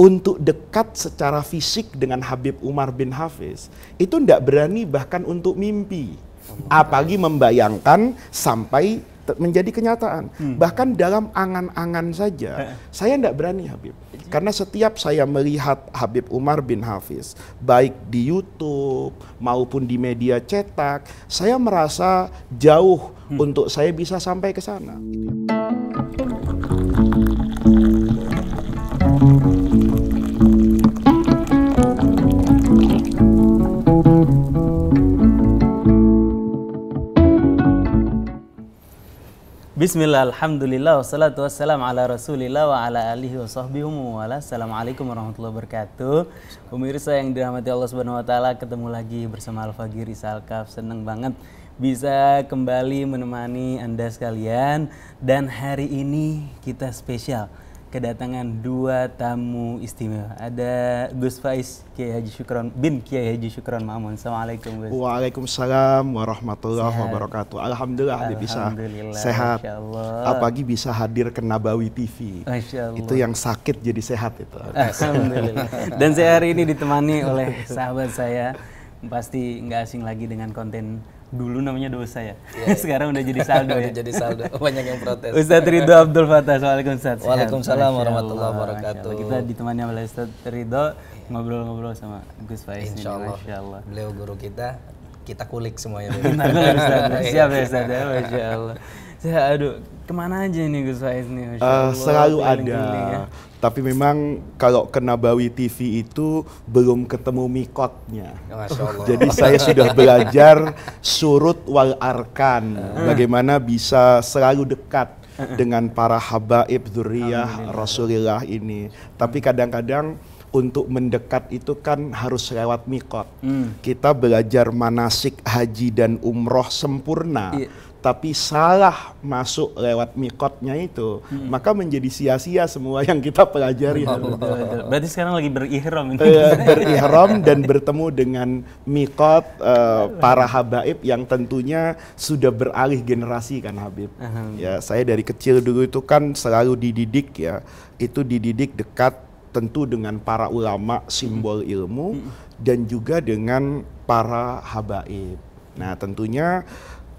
untuk dekat secara fisik dengan Habib Umar bin Hafiz itu tidak berani bahkan untuk mimpi oh, apalagi membayangkan sampai menjadi kenyataan hmm. bahkan dalam angan-angan saja eh, eh. saya tidak berani Habib karena setiap saya melihat Habib Umar bin Hafiz baik di YouTube maupun di media cetak saya merasa jauh hmm. untuk saya bisa sampai ke sana Hmm. Bismillah, Alhamdulillah, wassalatu wassalam ala rasulillah wa ala alihi wa sahbihi wa ala. Assalamualaikum warahmatullahi wabarakatuh Pemirsa yang dirahmati Allah subhanahu wa ta'ala Ketemu lagi bersama Al-Fagir Isalkaf Seneng banget bisa kembali menemani Anda sekalian Dan hari ini kita spesial kedatangan dua tamu istimewa. Ada Gus Faiz Kiai Haji Syukron bin Kiai Haji Syukron Mamun. Assalamualaikum Gus. Waalaikumsalam warahmatullahi sehat. wabarakatuh. Alhamdulillah, Alhamdulillah bisa sehat. Apalagi bisa hadir ke Nabawi TV. Itu yang sakit jadi sehat itu. Alhamdulillah. Dan saya hari ini ditemani oleh sahabat saya. Pasti nggak asing lagi dengan konten dulu namanya dosa ya. Yeah, iya. Sekarang udah jadi saldo ya. udah jadi saldo. Banyak yang protes. Ustaz Ridho Abdul Fatah. Ustaz. Waalaikumsalam warahmatullahi wabarakatuh. Kita ditemani oleh Ustaz Ridho iya. ngobrol-ngobrol sama Gus Faiz. Insya Allah. Masya Allah. Beliau guru kita, kita kulik semuanya. kita kulik Ustaz. Iya. Siap ya Ustaz. Ya? Masya Allah. Saya aduh, kemana aja nih Gus Faiz nih? uh, selalu ada. Tapi memang kalau ke Nabawi TV itu belum ketemu mikotnya. Jadi saya sudah belajar surut wal arkan, bagaimana bisa selalu dekat dengan para habaib zuriyah Rasulullah ini. Tapi kadang-kadang untuk mendekat itu kan harus lewat mikot. Hmm. Kita belajar manasik haji dan umroh sempurna. Yeah tapi salah masuk lewat mikotnya itu, hmm. maka menjadi sia-sia semua yang kita pelajari. Oh, oh, oh, Berarti sekarang lagi berihram. Ini. Iya, berihram dan bertemu dengan mikot uh, para habaib yang tentunya sudah beralih generasi kan Habib. Ya, saya dari kecil dulu itu kan selalu dididik ya, itu dididik dekat tentu dengan para ulama simbol hmm. ilmu hmm. dan juga dengan para habaib. Nah, tentunya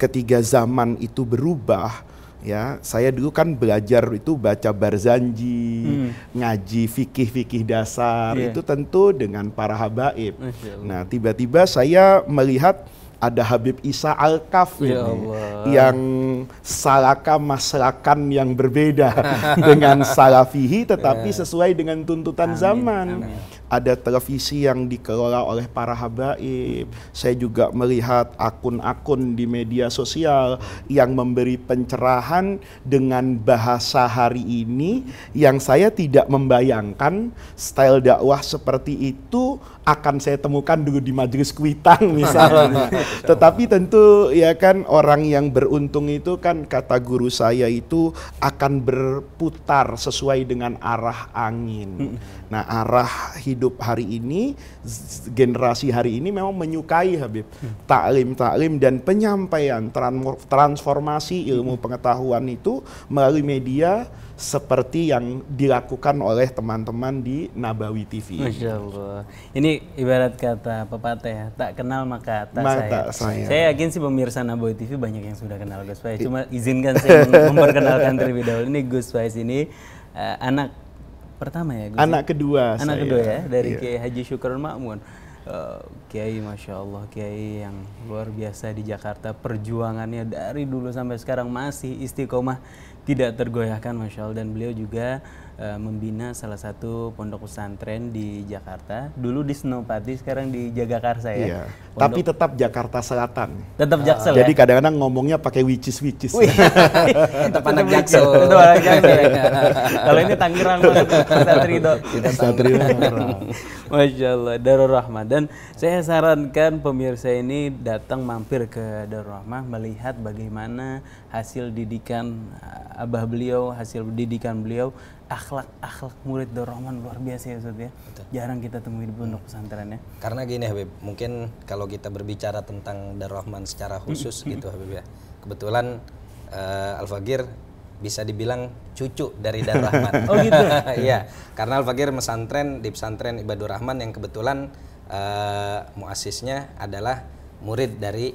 ketiga zaman itu berubah ya saya dulu kan belajar itu baca Barzanji hmm. ngaji fikih-fikih dasar yeah. itu tentu dengan para habaib nah tiba-tiba saya melihat ada Habib Isa Al-Kaf ya yang salaka maslakan yang berbeda dengan salafihi tetapi yeah. sesuai dengan tuntutan Amin. zaman. Amin ada televisi yang dikelola oleh para habaib. Saya juga melihat akun-akun di media sosial yang memberi pencerahan dengan bahasa hari ini yang saya tidak membayangkan style dakwah seperti itu akan saya temukan dulu di majelis kuitang misalnya. Tetapi tentu ya kan orang yang beruntung itu kan kata guru saya itu akan berputar sesuai dengan arah angin. Hmm. Nah arah hidup hari ini, generasi hari ini memang menyukai Habib. Hmm. Taklim-taklim dan penyampaian transformasi ilmu pengetahuan itu melalui media seperti yang dilakukan oleh teman-teman di Nabawi TV. Masya Allah. Ini ibarat kata pepatah ya, tak kenal maka tak Mata saya. saya. Saya yakin sih pemirsa Nabawi TV banyak yang sudah kenal Gus Faiz. Cuma izinkan saya memperkenalkan terlebih dahulu. Ini Gus Faiz ini uh, anak pertama ya Gus? Ya? Anak kedua Anak saya. kedua ya, dari iya. Kiai Haji Syukur Makmun. Uh, Kiai Masya Allah, Kiai yang luar biasa di Jakarta. Perjuangannya dari dulu sampai sekarang masih istiqomah tidak tergoyahkan Masya Allah dan beliau juga Eh, membina salah satu pondok pesantren di Jakarta. Dulu di Senopati, sekarang di Jagakarsa ya. Iya. Pondok... Tapi tetap Jakarta Selatan. Tetap ah, Jaksel. Uh, jadi kadang-kadang ngomongnya pakai wicis wicis. tetap anak Jaksel. itu ya. anak Kalau ini Tangerang masuk itu. Masya Allah, Darul Rahmah. Dan saya sarankan pemirsa ini datang mampir ke Darul Rahmah melihat bagaimana hasil didikan eh, abah beliau, hasil didikan beliau akhlak-akhlak murid dorongan luar biasa ya Ustaz ya. Betul. Jarang kita temui di pondok hmm. pesantren ya. Karena gini Habib, mungkin kalau kita berbicara tentang darahman secara khusus hmm. gitu Habib ya. Kebetulan uh, Al-Fagir bisa dibilang cucu dari Darrahman. oh gitu. Iya, karena Al-Fagir pesantren di pesantren Ibadur Rahman yang kebetulan uh, muasisnya adalah murid dari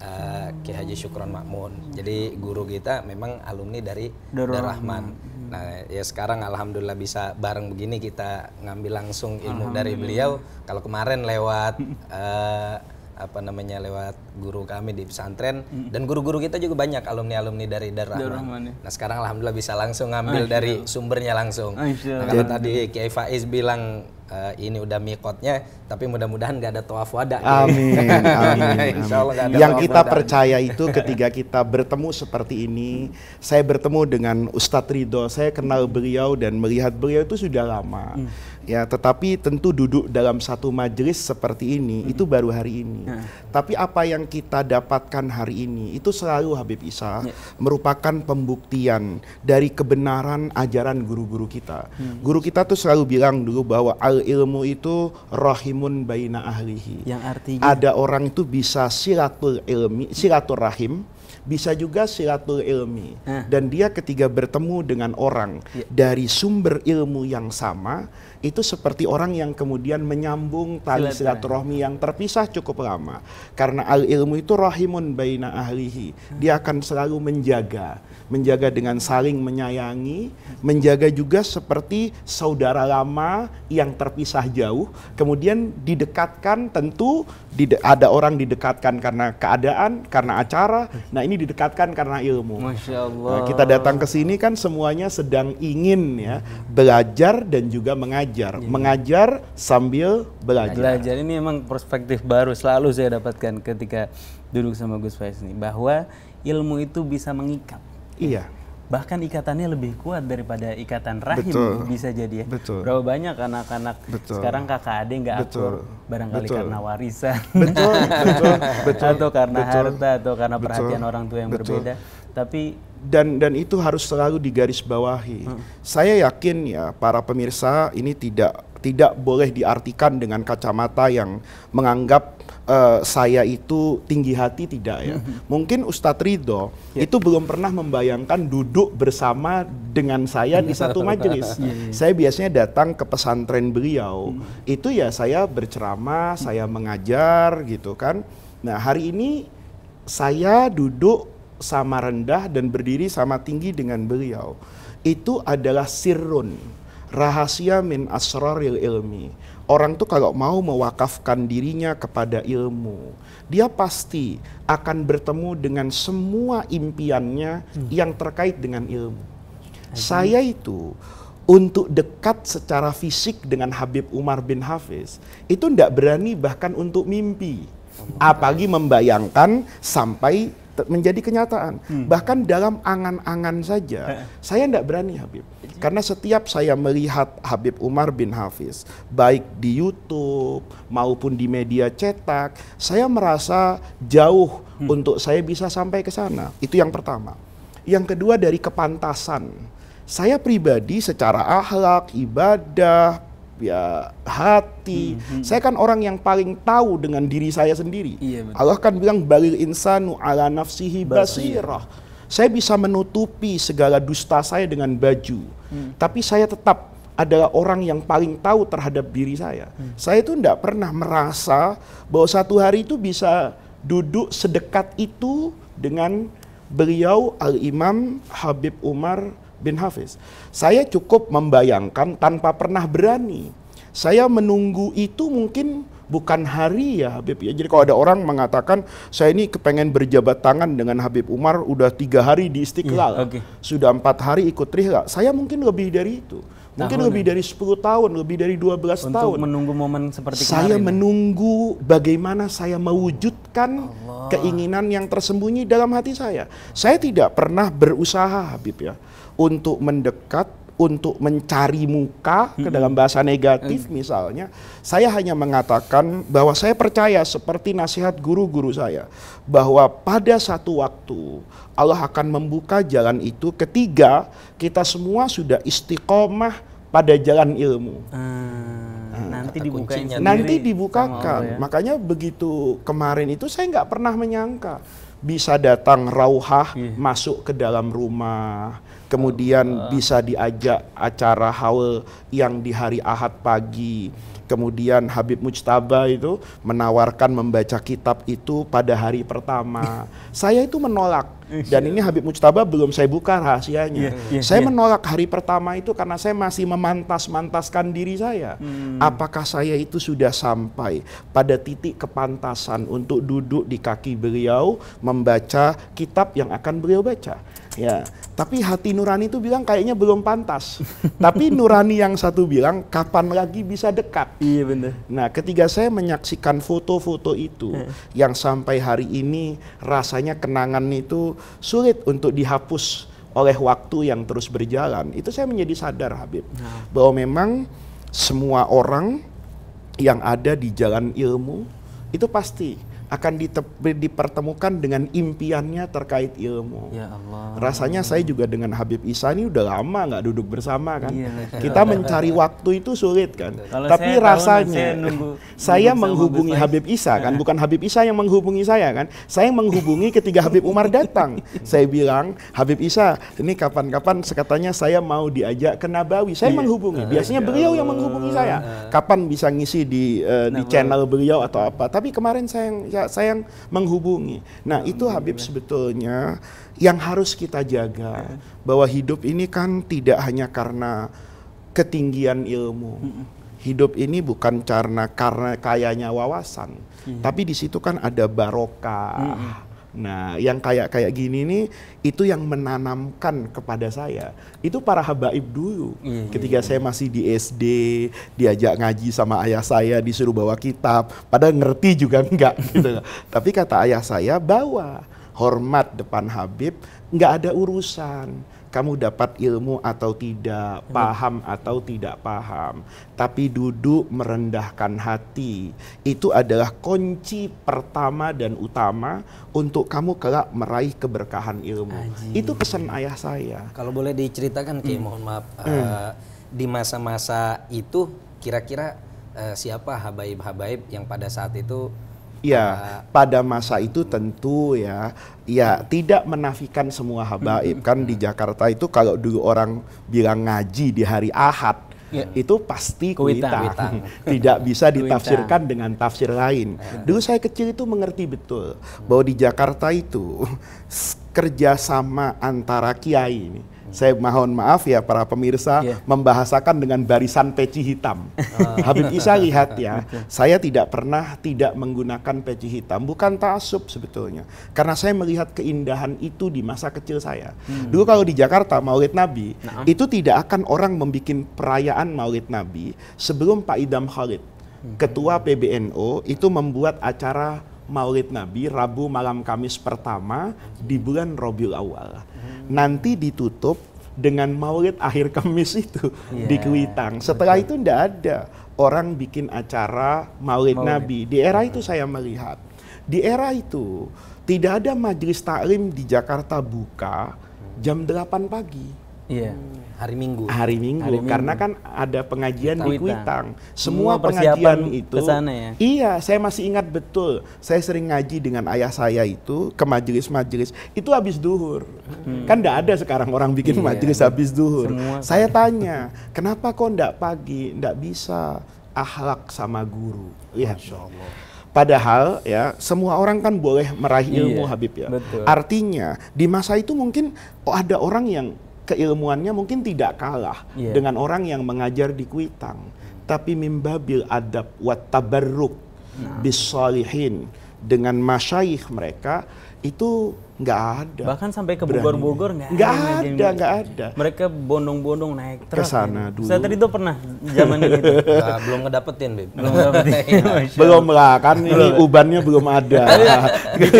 uh, Ki Haji Syukron Makmun. Jadi guru kita memang alumni dari Darrahman. Nah, ya sekarang alhamdulillah bisa bareng begini kita ngambil langsung ilmu dari beliau. Kalau kemarin lewat uh, apa namanya lewat guru kami di pesantren hmm. dan guru-guru kita juga banyak alumni-alumni dari Darul Ya. Nah, sekarang alhamdulillah bisa langsung ngambil ah, dari iya. sumbernya langsung. Ah, iya. Nah, kalau tadi Kiai Faiz bilang uh, ini udah mikotnya, tapi mudah-mudahan nggak ada tawaf wadah. Amin. amin, amin. Yang kita wadah. percaya itu ketika kita bertemu seperti ini, saya bertemu dengan Ustadz Ridho, saya kenal beliau dan melihat beliau itu sudah lama. Hmm ya tetapi tentu duduk dalam satu majelis seperti ini hmm. itu baru hari ini hmm. tapi apa yang kita dapatkan hari ini itu selalu Habib Isa yeah. merupakan pembuktian dari kebenaran ajaran guru-guru kita hmm. guru kita tuh selalu bilang dulu bahwa al ilmu itu rahimun baina ahlihi yang artinya ada orang itu bisa silatul ilmi silaturahim bisa juga silatul ilmi hmm. dan dia ketika bertemu dengan orang yeah. dari sumber ilmu yang sama itu seperti orang yang kemudian menyambung tali silaturahmi yang terpisah cukup lama. Karena al ilmu itu rahimun baina ahlihi. Dia akan selalu menjaga menjaga dengan saling menyayangi, menjaga juga seperti saudara lama yang terpisah jauh, kemudian didekatkan tentu ada orang didekatkan karena keadaan, karena acara. Nah, ini didekatkan karena ilmu. Masya Allah. Nah, kita datang ke sini kan semuanya sedang ingin ya belajar dan juga mengajar. Ya. Mengajar sambil belajar. Belajar ini memang perspektif baru selalu saya dapatkan ketika duduk sama Gus Faiz ini bahwa ilmu itu bisa mengikat. Iya. iya. Bahkan ikatannya lebih kuat daripada ikatan rahim Betul. bisa jadi ya. Betul. Berapa banyak anak-anak sekarang kakak adik nggak akur barangkali Betul. karena warisan. Betul. Betul. Betul. atau karena Betul. harta atau karena Betul. perhatian orang tua yang Betul. berbeda. Tapi dan dan itu harus selalu digarisbawahi. Hmm. Saya yakin ya para pemirsa ini tidak tidak boleh diartikan dengan kacamata yang menganggap uh, saya itu tinggi hati tidak ya. Mm-hmm. Mungkin Ustadz Ridho yeah. itu belum pernah membayangkan duduk bersama dengan saya iya, di satu majelis. yeah. Iya. Saya biasanya datang ke pesantren beliau. Hmm. Itu ya saya berceramah, hmm. saya mengajar gitu kan. Nah, hari ini saya duduk sama rendah dan berdiri sama tinggi dengan beliau. Itu adalah sirun rahasia min asraril ilmi Orang tuh kalau mau mewakafkan dirinya kepada ilmu, dia pasti akan bertemu dengan semua impiannya hmm. yang terkait dengan ilmu. Saya itu untuk dekat secara fisik dengan Habib Umar bin Hafiz itu tidak berani bahkan untuk mimpi, oh apalagi membayangkan sampai menjadi kenyataan. Hmm. Bahkan dalam angan-angan saja, eh. saya tidak berani Habib. Karena setiap saya melihat Habib Umar bin Hafiz, baik di YouTube maupun di media cetak, saya merasa jauh hmm. untuk saya bisa sampai ke sana. Itu yang pertama. Yang kedua dari kepantasan. Saya pribadi secara akhlak, ibadah, ya hati. Mm hmm. Saya kan orang yang paling tahu dengan diri saya sendiri. Iya, Allah kan bilang balil insanu ala nafsihi basirah. Saya bisa menutupi segala dusta saya dengan baju, hmm. tapi saya tetap adalah orang yang paling tahu terhadap diri saya. Hmm. Saya itu tidak pernah merasa bahwa satu hari itu bisa duduk sedekat itu dengan beliau Al Imam Habib Umar bin Hafiz. Saya cukup membayangkan tanpa pernah berani. Saya menunggu itu mungkin bukan hari ya Habib ya. Jadi kalau ada orang mengatakan saya ini kepengen berjabat tangan dengan Habib Umar udah tiga hari di Istiqlal, ya, okay. sudah empat hari ikut rihla, saya mungkin lebih dari itu. Mungkin Tahun lebih ya? dari 10 tahun, lebih dari 12 belas tahun. menunggu momen seperti Saya ya? menunggu bagaimana saya mewujudkan Allah. keinginan yang tersembunyi dalam hati saya. Saya tidak pernah berusaha Habib ya untuk mendekat untuk mencari muka ke dalam bahasa negatif mm. misalnya saya hanya mengatakan bahwa saya percaya seperti nasihat guru-guru saya bahwa pada satu waktu Allah akan membuka jalan itu ketiga kita semua sudah istiqomah pada jalan ilmu hmm nanti dibukain Nanti dibukakan. ya? Makanya begitu kemarin itu saya nggak pernah menyangka bisa datang rauhah yeah. masuk ke dalam rumah kemudian bisa diajak acara haul yang di hari Ahad pagi. Kemudian Habib Mujtaba itu menawarkan membaca kitab itu pada hari pertama. saya itu menolak dan ini Habib Mujtaba belum saya buka rahasianya. Yeah, yeah, saya yeah. menolak hari pertama itu karena saya masih memantas-mantaskan diri saya. Hmm. Apakah saya itu sudah sampai pada titik kepantasan untuk duduk di kaki beliau membaca kitab yang akan beliau baca? Ya, tapi hati nurani itu bilang kayaknya belum pantas. tapi nurani yang satu bilang kapan lagi bisa dekat. Iya benar. Nah, ketika saya menyaksikan foto-foto itu eh. yang sampai hari ini rasanya kenangan itu sulit untuk dihapus oleh waktu yang terus berjalan. Itu saya menjadi sadar Habib nah. bahwa memang semua orang yang ada di jalan ilmu itu pasti akan dipertemukan dengan impiannya terkait ilmu. Ya Allah. Rasanya saya juga dengan Habib Isa ini udah lama nggak duduk bersama kan. Ya, Kita mencari waktu itu sulit kan. Kalau Tapi saya rasanya saya, nunggu, saya nunggu menghubungi Habib Isa kan, bukan Habib Isa yang menghubungi saya kan. Saya menghubungi ketika Habib Umar datang. saya bilang, "Habib Isa, ini kapan-kapan sekatanya saya mau diajak ke Nabawi." Saya iya. ah, ya. menghubungi. Biasanya beliau yang menghubungi saya. Kapan bisa ngisi di uh, di channel beliau atau apa. Tapi kemarin saya yang saya sayang menghubungi. Nah itu Habib sebetulnya yang harus kita jaga iya. bahwa hidup ini kan tidak hanya karena ketinggian ilmu. Hidup ini bukan karena karena kayanya wawasan, iya. tapi di situ kan ada barokah Nah, yang kayak kayak gini nih itu yang menanamkan kepada saya. Itu para habaib dulu. Mm -hmm. Ketika saya masih di SD, diajak ngaji sama ayah saya, disuruh bawa kitab, padahal ngerti juga enggak gitu. Tapi kata ayah saya, bawa hormat depan habib, enggak ada urusan kamu dapat ilmu atau tidak, iya. paham atau tidak paham, tapi duduk merendahkan hati itu adalah kunci pertama dan utama untuk kamu kelak meraih keberkahan ilmu. Aji. Itu pesan ayah saya. Kalau boleh diceritakan, Ki, hmm. mohon maaf, hmm. uh, di masa-masa itu kira-kira uh, siapa habaib-habaib yang pada saat itu Ya, pada masa itu tentu ya, ya tidak menafikan semua habaib kan di iya. Jakarta itu kalau dulu orang bilang ngaji di hari Ahad Ya. itu pasti kuita, tidak bisa ditafsirkan dengan tafsir lain. Iya. Dulu saya kecil itu mengerti betul bahwa di Jakarta itu kerjasama antara kiai ini saya mohon maaf ya para pemirsa yeah. membahasakan dengan barisan peci hitam. Uh. Habib Isa lihat ya, saya tidak pernah tidak menggunakan peci hitam, bukan tasub sebetulnya. Karena saya melihat keindahan itu di masa kecil saya. Hmm. Dulu kalau di Jakarta Maulid Nabi, nah. itu tidak akan orang membuat perayaan Maulid Nabi sebelum Pak Idam Khalid, hmm. ketua PBNO, itu membuat acara Maulid Nabi Rabu malam Kamis pertama di bulan Robiul Awal nanti ditutup dengan maulid akhir kemis itu yeah. di iya. Kuitang. Setelah Betul. itu tidak ada orang bikin acara maulid, maulid Nabi. Di era itu saya melihat. Di era itu tidak ada majelis taklim di Jakarta buka jam 8 pagi. Iya. Yeah. Hmm hari Minggu. Hari Minggu, karena kan ada pengajian Kuitang. di Kuitang. Semua, pengajian itu. ya? Iya, saya masih ingat betul. Saya sering ngaji dengan ayah saya itu ke majelis-majelis. Itu habis duhur. Hmm. Kan tidak ada sekarang orang bikin iya, majelis habis duhur. Semua. Saya kan. tanya, kenapa kok enggak pagi? Enggak bisa ahlak sama guru. Ya. Masya Allah. Padahal ya semua orang kan boleh meraih iya, ilmu iya, Habib ya. Betul. Artinya di masa itu mungkin oh, ada orang yang keilmuannya mungkin tidak kalah yeah. dengan orang yang mengajar di Kuitang. Tapi mimbabil adab wat tabarruk nah. bisalihin dengan masyayikh mereka itu nggak ada. Bahkan sampai ke Bogor-Bogor nggak ada. Nggak gitu. ada, Mereka bondong-bondong naik ke sana ya. dulu. Saya tadi tuh pernah zaman itu. Nah, belum ngedapetin, Beb. Belum ngedapetin. Oh, iya. belum lah, kan ini ubannya belum ada. Iya.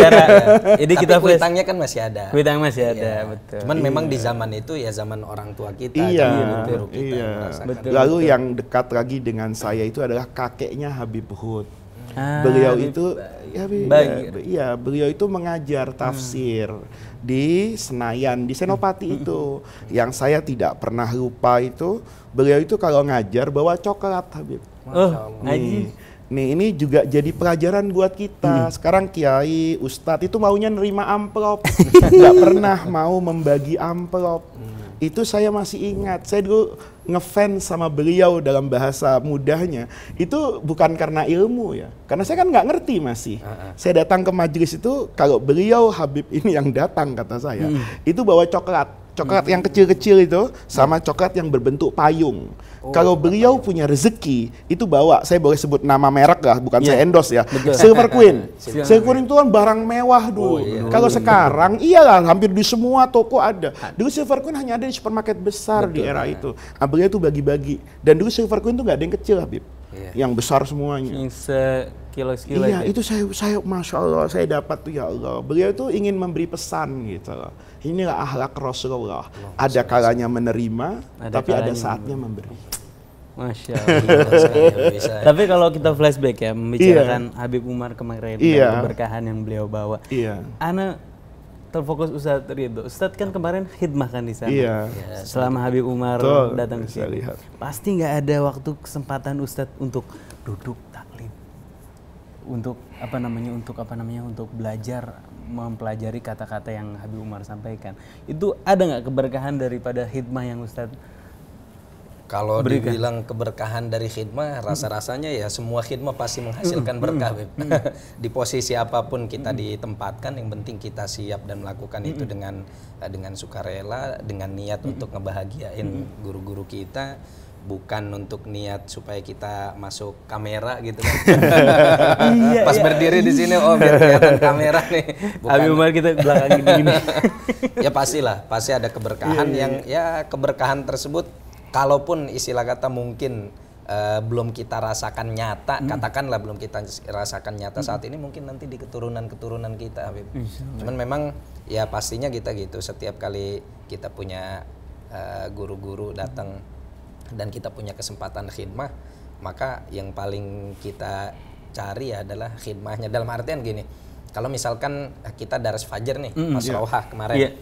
jadi kita Tapi kuitangnya kan masih ada. Kuitang masih ada, iya. betul. Cuman iya. memang di zaman itu ya zaman orang tua kita. Iya, iya. Kita iya. Betul, Lalu betul. yang dekat lagi dengan saya itu adalah kakeknya Habib Hud. Ah, Beliau itu ya, Bagir. ya iya, beliau itu mengajar hmm. tafsir hmm. di Senayan di Senopati itu yang saya tidak pernah lupa itu beliau itu kalau ngajar bawa coklat Habib oh, nih, nih ini juga jadi pelajaran buat kita hmm. sekarang kiai ustadz itu maunya nerima amplop nggak pernah mau membagi amplop hmm itu saya masih ingat. Saya dulu ngefans sama beliau dalam bahasa mudahnya. Itu bukan karena ilmu ya. Karena saya kan nggak ngerti masih. Uh ah, -uh. Ah. Saya datang ke majelis itu kalau beliau Habib ini yang datang kata saya, hmm. itu bawa coklat coklat yang kecil-kecil itu sama coklat yang berbentuk payung. Oh, Kalau beliau punya rezeki, itu bawa. Saya boleh sebut nama merek lah, bukan yeah. saya endorse ya. Silver Queen. Silver, Queen itu kan barang mewah dulu. Oh, iya. Kalau sekarang iyalah hampir di semua toko ada. Dulu Silver Queen hanya ada di supermarket besar Betul, di era ya. itu. Nah, beliau itu bagi-bagi. Dan dulu Silver Queen itu nggak ada yang kecil Habib. Yeah. Yang besar semuanya. Yang kilas-kilas iya gitu. itu saya saya masya Allah saya dapat tuh ya Allah beliau tuh ingin memberi pesan gitu inilah ahlak Rasulullah Allah, ada kalanya menerima ada tapi kalanya ada saatnya memberi Masya Allah. Tapi kalau kita flashback ya, membicarakan iya. Habib Umar kemarin dan iya. keberkahan yang beliau bawa. Iya. Ana terfokus Ustaz Ridho. Ustaz kan kemarin khidmah kan di sana. Iya. Ya, selama Habib Umar Tuh, datang ke sini. Lihat. Pasti nggak ada waktu kesempatan Ustaz untuk duduk untuk apa namanya untuk apa namanya untuk belajar mempelajari kata-kata yang Habib Umar sampaikan. Itu ada nggak keberkahan daripada hikmah yang Ustadz kalau Berikan. dibilang keberkahan dari hikmah hmm. rasa-rasanya ya semua hikmah pasti menghasilkan hmm. berkah. Hmm. di posisi apapun kita ditempatkan, yang penting kita siap dan melakukan itu dengan dengan sukarela, dengan niat untuk ngebahagiain guru-guru kita bukan untuk niat supaya kita masuk kamera gitu kan. Iya, Pas iya. berdiri di sini oh biar kelihatan kamera nih. Bukan. Abi Umar kita belakang gini. ya pastilah, pasti ada keberkahan iya, yang ya keberkahan tersebut kalaupun istilah kata mungkin uh, belum kita rasakan nyata, hmm. katakanlah belum kita rasakan nyata hmm. saat ini mungkin nanti di keturunan-keturunan kita Habib. Cuman memang ya pastinya kita gitu setiap kali kita punya eh, guru-guru uh, datang hmm dan kita punya kesempatan khidmah, maka yang paling kita cari adalah khidmahnya. Dalam artian gini, kalau misalkan eh, kita daras fajar nih, mm, Mas yeah. rohah kemarin. Yeah.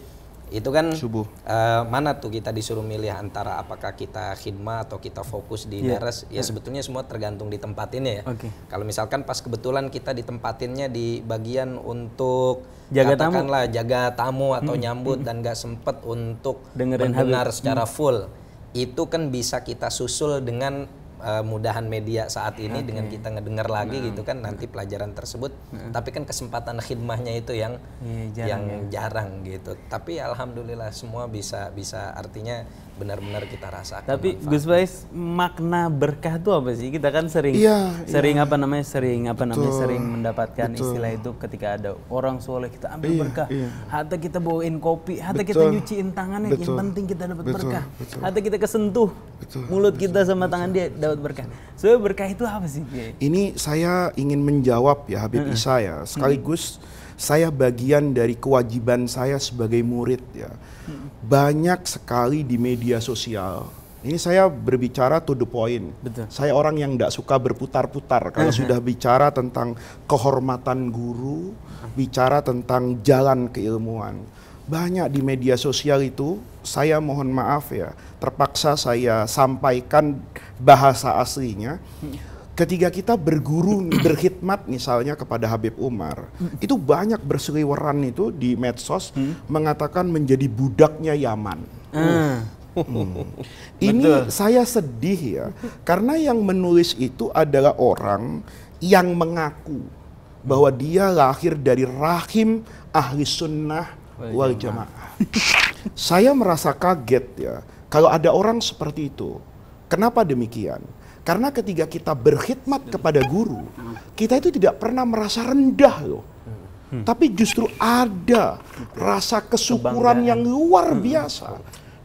Itu kan Subuh. Uh, mana tuh kita disuruh milih antara apakah kita khidmah atau kita fokus di yeah. daras? Ya yeah. sebetulnya semua tergantung di tempat ini ya. Okay. Kalau misalkan pas kebetulan kita ditempatinnya di bagian untuk jaga katakanlah tamu. jaga tamu atau mm. nyambut mm. dan gak sempet untuk Dengerin mendengar habis. secara mm. full itu kan bisa kita susul dengan Eh, mudahan media saat ini okay. dengan kita ngedengar lagi nah. gitu kan nanti pelajaran tersebut nah. tapi kan kesempatan khidmahnya itu yang iya, jarang, ya. yang ya. jarang gitu tapi alhamdulillah semua bisa bisa artinya benar-benar kita rasakan tapi Gus Bais makna berkah itu apa sih kita kan sering iya, sering iya. apa namanya sering apa Betul. namanya sering mendapatkan Betul. istilah itu ketika ada orang soleh kita ambil iya, berkah iya. hatta kita bawain kopi hatta Betul. kita nyuciin tangannya Betul. yang penting kita dapat berkah Betul. hatta kita kesentuh Betul. mulut Betul. kita sama Betul. tangan dia dapat berkah. Sebenarnya berkah itu apa sih? Ini saya ingin menjawab ya Habib hmm. Isa ya, sekaligus hmm. saya bagian dari kewajiban saya sebagai murid ya. Hmm. Banyak sekali di media sosial ini saya berbicara to the point. Betul. Saya orang yang tidak suka berputar-putar. Kalau sudah bicara tentang kehormatan guru, bicara tentang jalan keilmuan banyak di media sosial itu saya mohon maaf ya terpaksa saya sampaikan bahasa aslinya ketika kita berguru berkhidmat misalnya kepada Habib Umar hmm. itu banyak berseliweran itu di medsos hmm. mengatakan menjadi budaknya Yaman. Ah. Hmm. Hmm. Ini Betul. saya sedih ya karena yang menulis itu adalah orang yang mengaku bahwa dia lahir dari rahim ahli sunnah wal jamaah. Saya merasa kaget ya, kalau ada orang seperti itu. Kenapa demikian? Karena ketika kita berkhidmat kepada guru, kita itu tidak pernah merasa rendah loh. Hmm. Tapi justru ada rasa kesyukuran yang luar hmm. biasa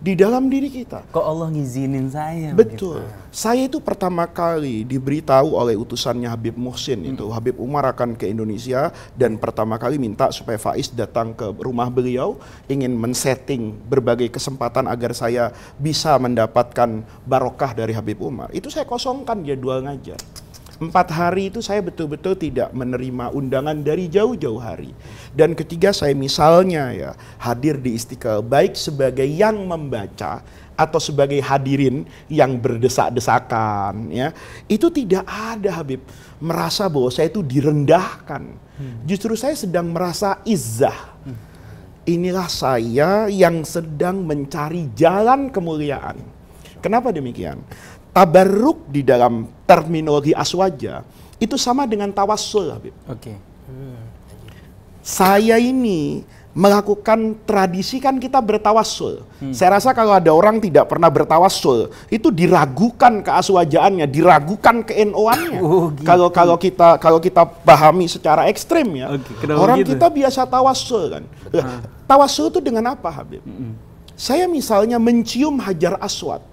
di dalam diri kita. Kok Allah ngizinin saya? Gitu? Betul. Gitu. Saya itu pertama kali diberitahu oleh utusannya Habib Muhsin hmm. itu Habib Umar akan ke Indonesia dan pertama kali minta supaya Faiz datang ke rumah beliau ingin men-setting berbagai kesempatan agar saya bisa mendapatkan barokah dari Habib Umar. Itu saya kosongkan jadwal ngajar. Empat hari itu saya betul-betul tidak menerima undangan dari jauh-jauh hari. Dan ketiga saya misalnya ya hadir di istiqlal baik sebagai yang membaca atau sebagai hadirin yang berdesak-desakan ya itu tidak ada Habib merasa bahwa saya itu direndahkan hmm. justru saya sedang merasa izah hmm. inilah saya yang sedang mencari jalan kemuliaan kenapa demikian tabarruk di dalam terminologi aswaja itu sama dengan tawasul Habib. Oke. Okay. Hmm. Saya ini melakukan tradisi kan kita bertawasul. Hmm. Saya rasa kalau ada orang tidak pernah bertawasul itu diragukan keaswajaannya, diragukan keenoannya. Oh, gitu. Kalau kalau kita kalau kita pahami secara ekstrem ya. Okay, orang gitu? kita biasa tawasul kan. Tawasul ah. tawassul itu dengan apa Habib? Hmm. Saya misalnya mencium hajar aswad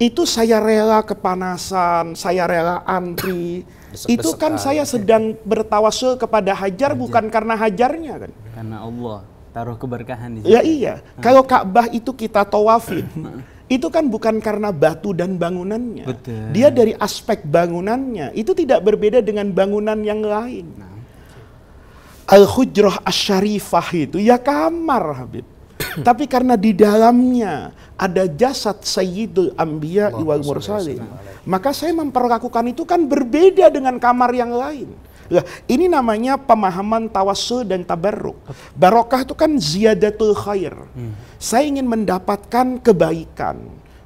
itu saya rela kepanasan, saya rela antri. Besok, itu kan saya saya sedang bertawasul kepada Hajar, Hajar bukan karena Hajarnya kan. Karena Allah taruh keberkahan di ya situ. Ya iya. Hmm. Kalau Ka'bah itu kita tawafin, itu kan bukan karena batu dan bangunannya. Betul. Dia dari aspek bangunannya. Itu tidak berbeda dengan bangunan yang lain. Nah. Al-Hujrah Asy-Syarifah itu ya kamar Habib. Tapi karena di dalamnya ada jasad Sayyidul Ambiya Iwal Mursalin, maka saya memperlakukan itu kan berbeda dengan kamar yang lain. Lah, ini namanya pemahaman tawassul dan tabarruk. Barokah itu kan ziyadatul khair. Hmm. Saya ingin mendapatkan kebaikan.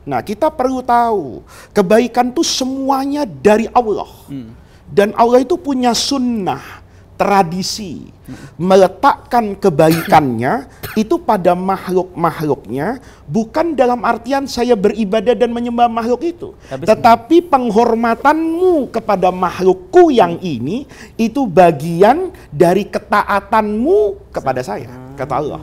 Nah, kita perlu tahu, kebaikan itu semuanya dari Allah. Hmm. Dan Allah itu punya sunnah tradisi meletakkan kebaikannya itu pada makhluk-makhluknya bukan dalam artian saya beribadah dan menyembah makhluk itu Tapi tetapi penghormatanmu kepada makhlukku yang ini itu bagian dari ketaatanmu kepada saya kata Allah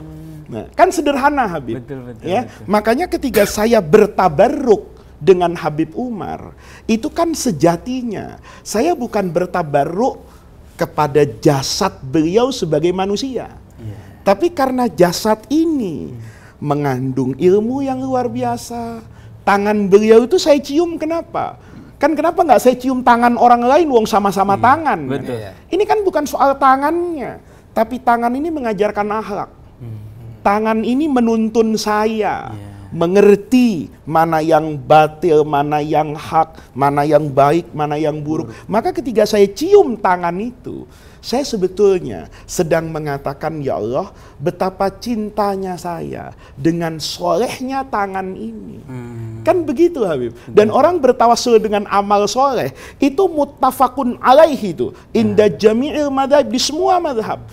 nah, kan sederhana Habib betul, betul, ya makanya ketika saya bertabarruk dengan Habib Umar itu kan sejatinya saya bukan bertabarruk kepada jasad beliau sebagai manusia. Yeah. Tapi karena jasad ini iya. mengandung ilmu yang luar biasa. Tangan beliau itu saya cium kenapa? Kan kenapa nggak saya cium tangan orang lain wong sama-sama iya, tangan? Betul. Iya. Ini kan bukan soal tangannya, tapi tangan ini mengajarkan akhlak. Mhm. Tangan ini menuntun saya. Yeah mengerti mana yang batil, mana yang hak, mana yang baik, mana yang buruk. Hmm. Maka ketika saya cium tangan itu, saya sebetulnya sedang mengatakan, "Ya Allah, betapa cintanya saya dengan solehnya tangan ini." Hmm. Kan begitu, Habib. Hmm. Dan hmm. orang bertawasul dengan amal soleh itu mutafakun alaihi itu. Indah hmm. jami'il madhab di semua madhab.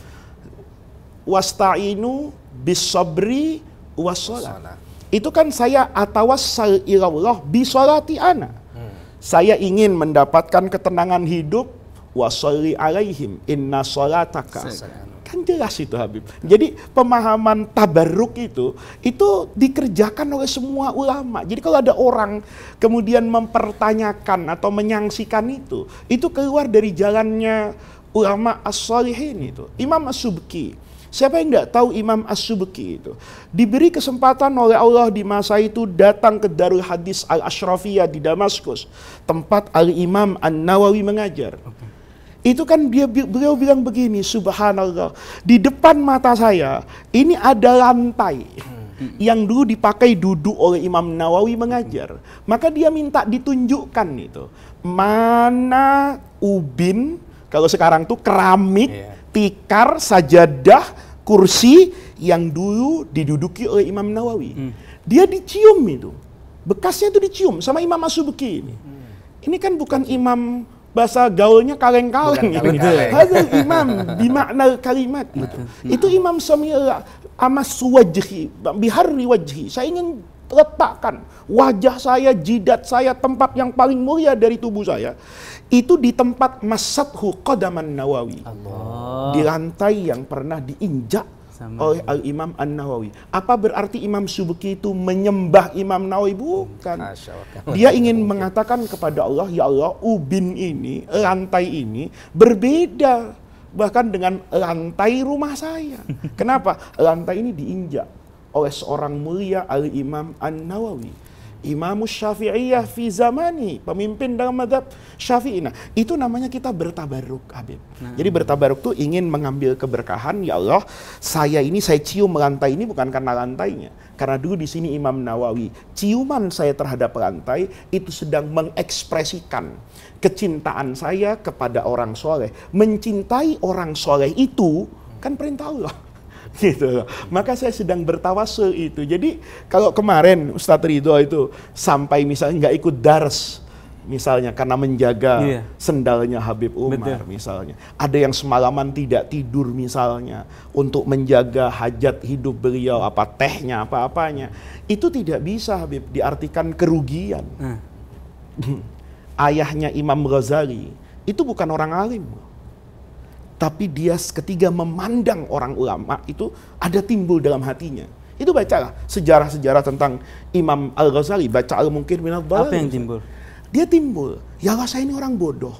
Wasta'inu bisobri wassalat. Itu kan saya atawassal ilallah bisolati ana. Hmm. Saya ingin mendapatkan ketenangan hidup wasolli alaihim inna solataka. Kan jelas itu Habib. Jadi pemahaman tabarruk itu, itu dikerjakan oleh semua ulama. Jadi kalau ada orang kemudian mempertanyakan atau menyangsikan itu, itu keluar dari jalannya ulama as-salihin itu. Imam As-Subki Siapa yang tidak tahu Imam As-Subki itu? Diberi kesempatan oleh Allah di masa itu datang ke Darul Hadis Al-Ashrafiyah di Damaskus. Tempat Al-Imam An-Nawawi mengajar. Okay. Itu kan dia beliau bilang begini, subhanallah. Di depan mata saya, ini ada lantai. Hmm. yang dulu dipakai duduk oleh Imam Nawawi mengajar. Maka dia minta ditunjukkan itu. Mana ubin, kalau sekarang tuh keramik, yeah tikar, sajadah, kursi yang dulu diduduki oleh Imam Nawawi. Hmm. Dia dicium itu. Bekasnya itu dicium sama Imam Masubuki ini. Hmm. Ini kan bukan imam bahasa gaulnya kaleng-kaleng. Ini. Hadal imam makna kalimat gitu. Hmm. Itu Imam Samira amas wajhi, biharri wajhi. Saya ingin letakkan wajah saya, jidat saya, tempat yang paling mulia dari tubuh saya itu di tempat masadhu qadaman Nawawi. Allah. Di lantai yang pernah diinjak Sama. oleh Al-Imam An-Nawawi. Apa berarti Imam Subuki itu menyembah Imam Nawawi? Bukan. Dia ingin mengatakan kepada Allah, Ya Allah, ubin ini, lantai ini berbeda bahkan dengan lantai rumah saya. Kenapa? Lantai ini diinjak oleh seorang mulia Al-Imam An-Nawawi Imam Syafi'iyah fi zamani, pemimpin dalam madhab Nah, Itu namanya kita bertabaruk, Habib. Nah. Jadi bertabaruk tuh ingin mengambil keberkahan, ya Allah, saya ini saya cium lantai ini bukan karena lantainya. Karena dulu di sini Imam Nawawi, ciuman saya terhadap lantai itu sedang mengekspresikan kecintaan saya kepada orang soleh. Mencintai orang soleh itu kan perintah Allah. gitu. Maka saya sedang bertawasul itu. Jadi kalau kemarin Ustadz Ridho itu sampai misalnya nggak ikut dars misalnya karena menjaga yeah. sendalnya Habib Umar Betul. misalnya. Ada yang semalaman tidak tidur misalnya untuk menjaga hajat hidup beliau apa tehnya apa-apanya. Itu tidak bisa Habib diartikan kerugian. Hmm. Ayahnya Imam Ghazali itu bukan orang alim tapi dia ketika memandang orang ulama itu ada timbul dalam hatinya. Itu bacalah sejarah-sejarah tentang Imam Al-Ghazali, baca Al-Mungkir bin Apa yang timbul? Dia timbul, ya Allah saya ini orang bodoh.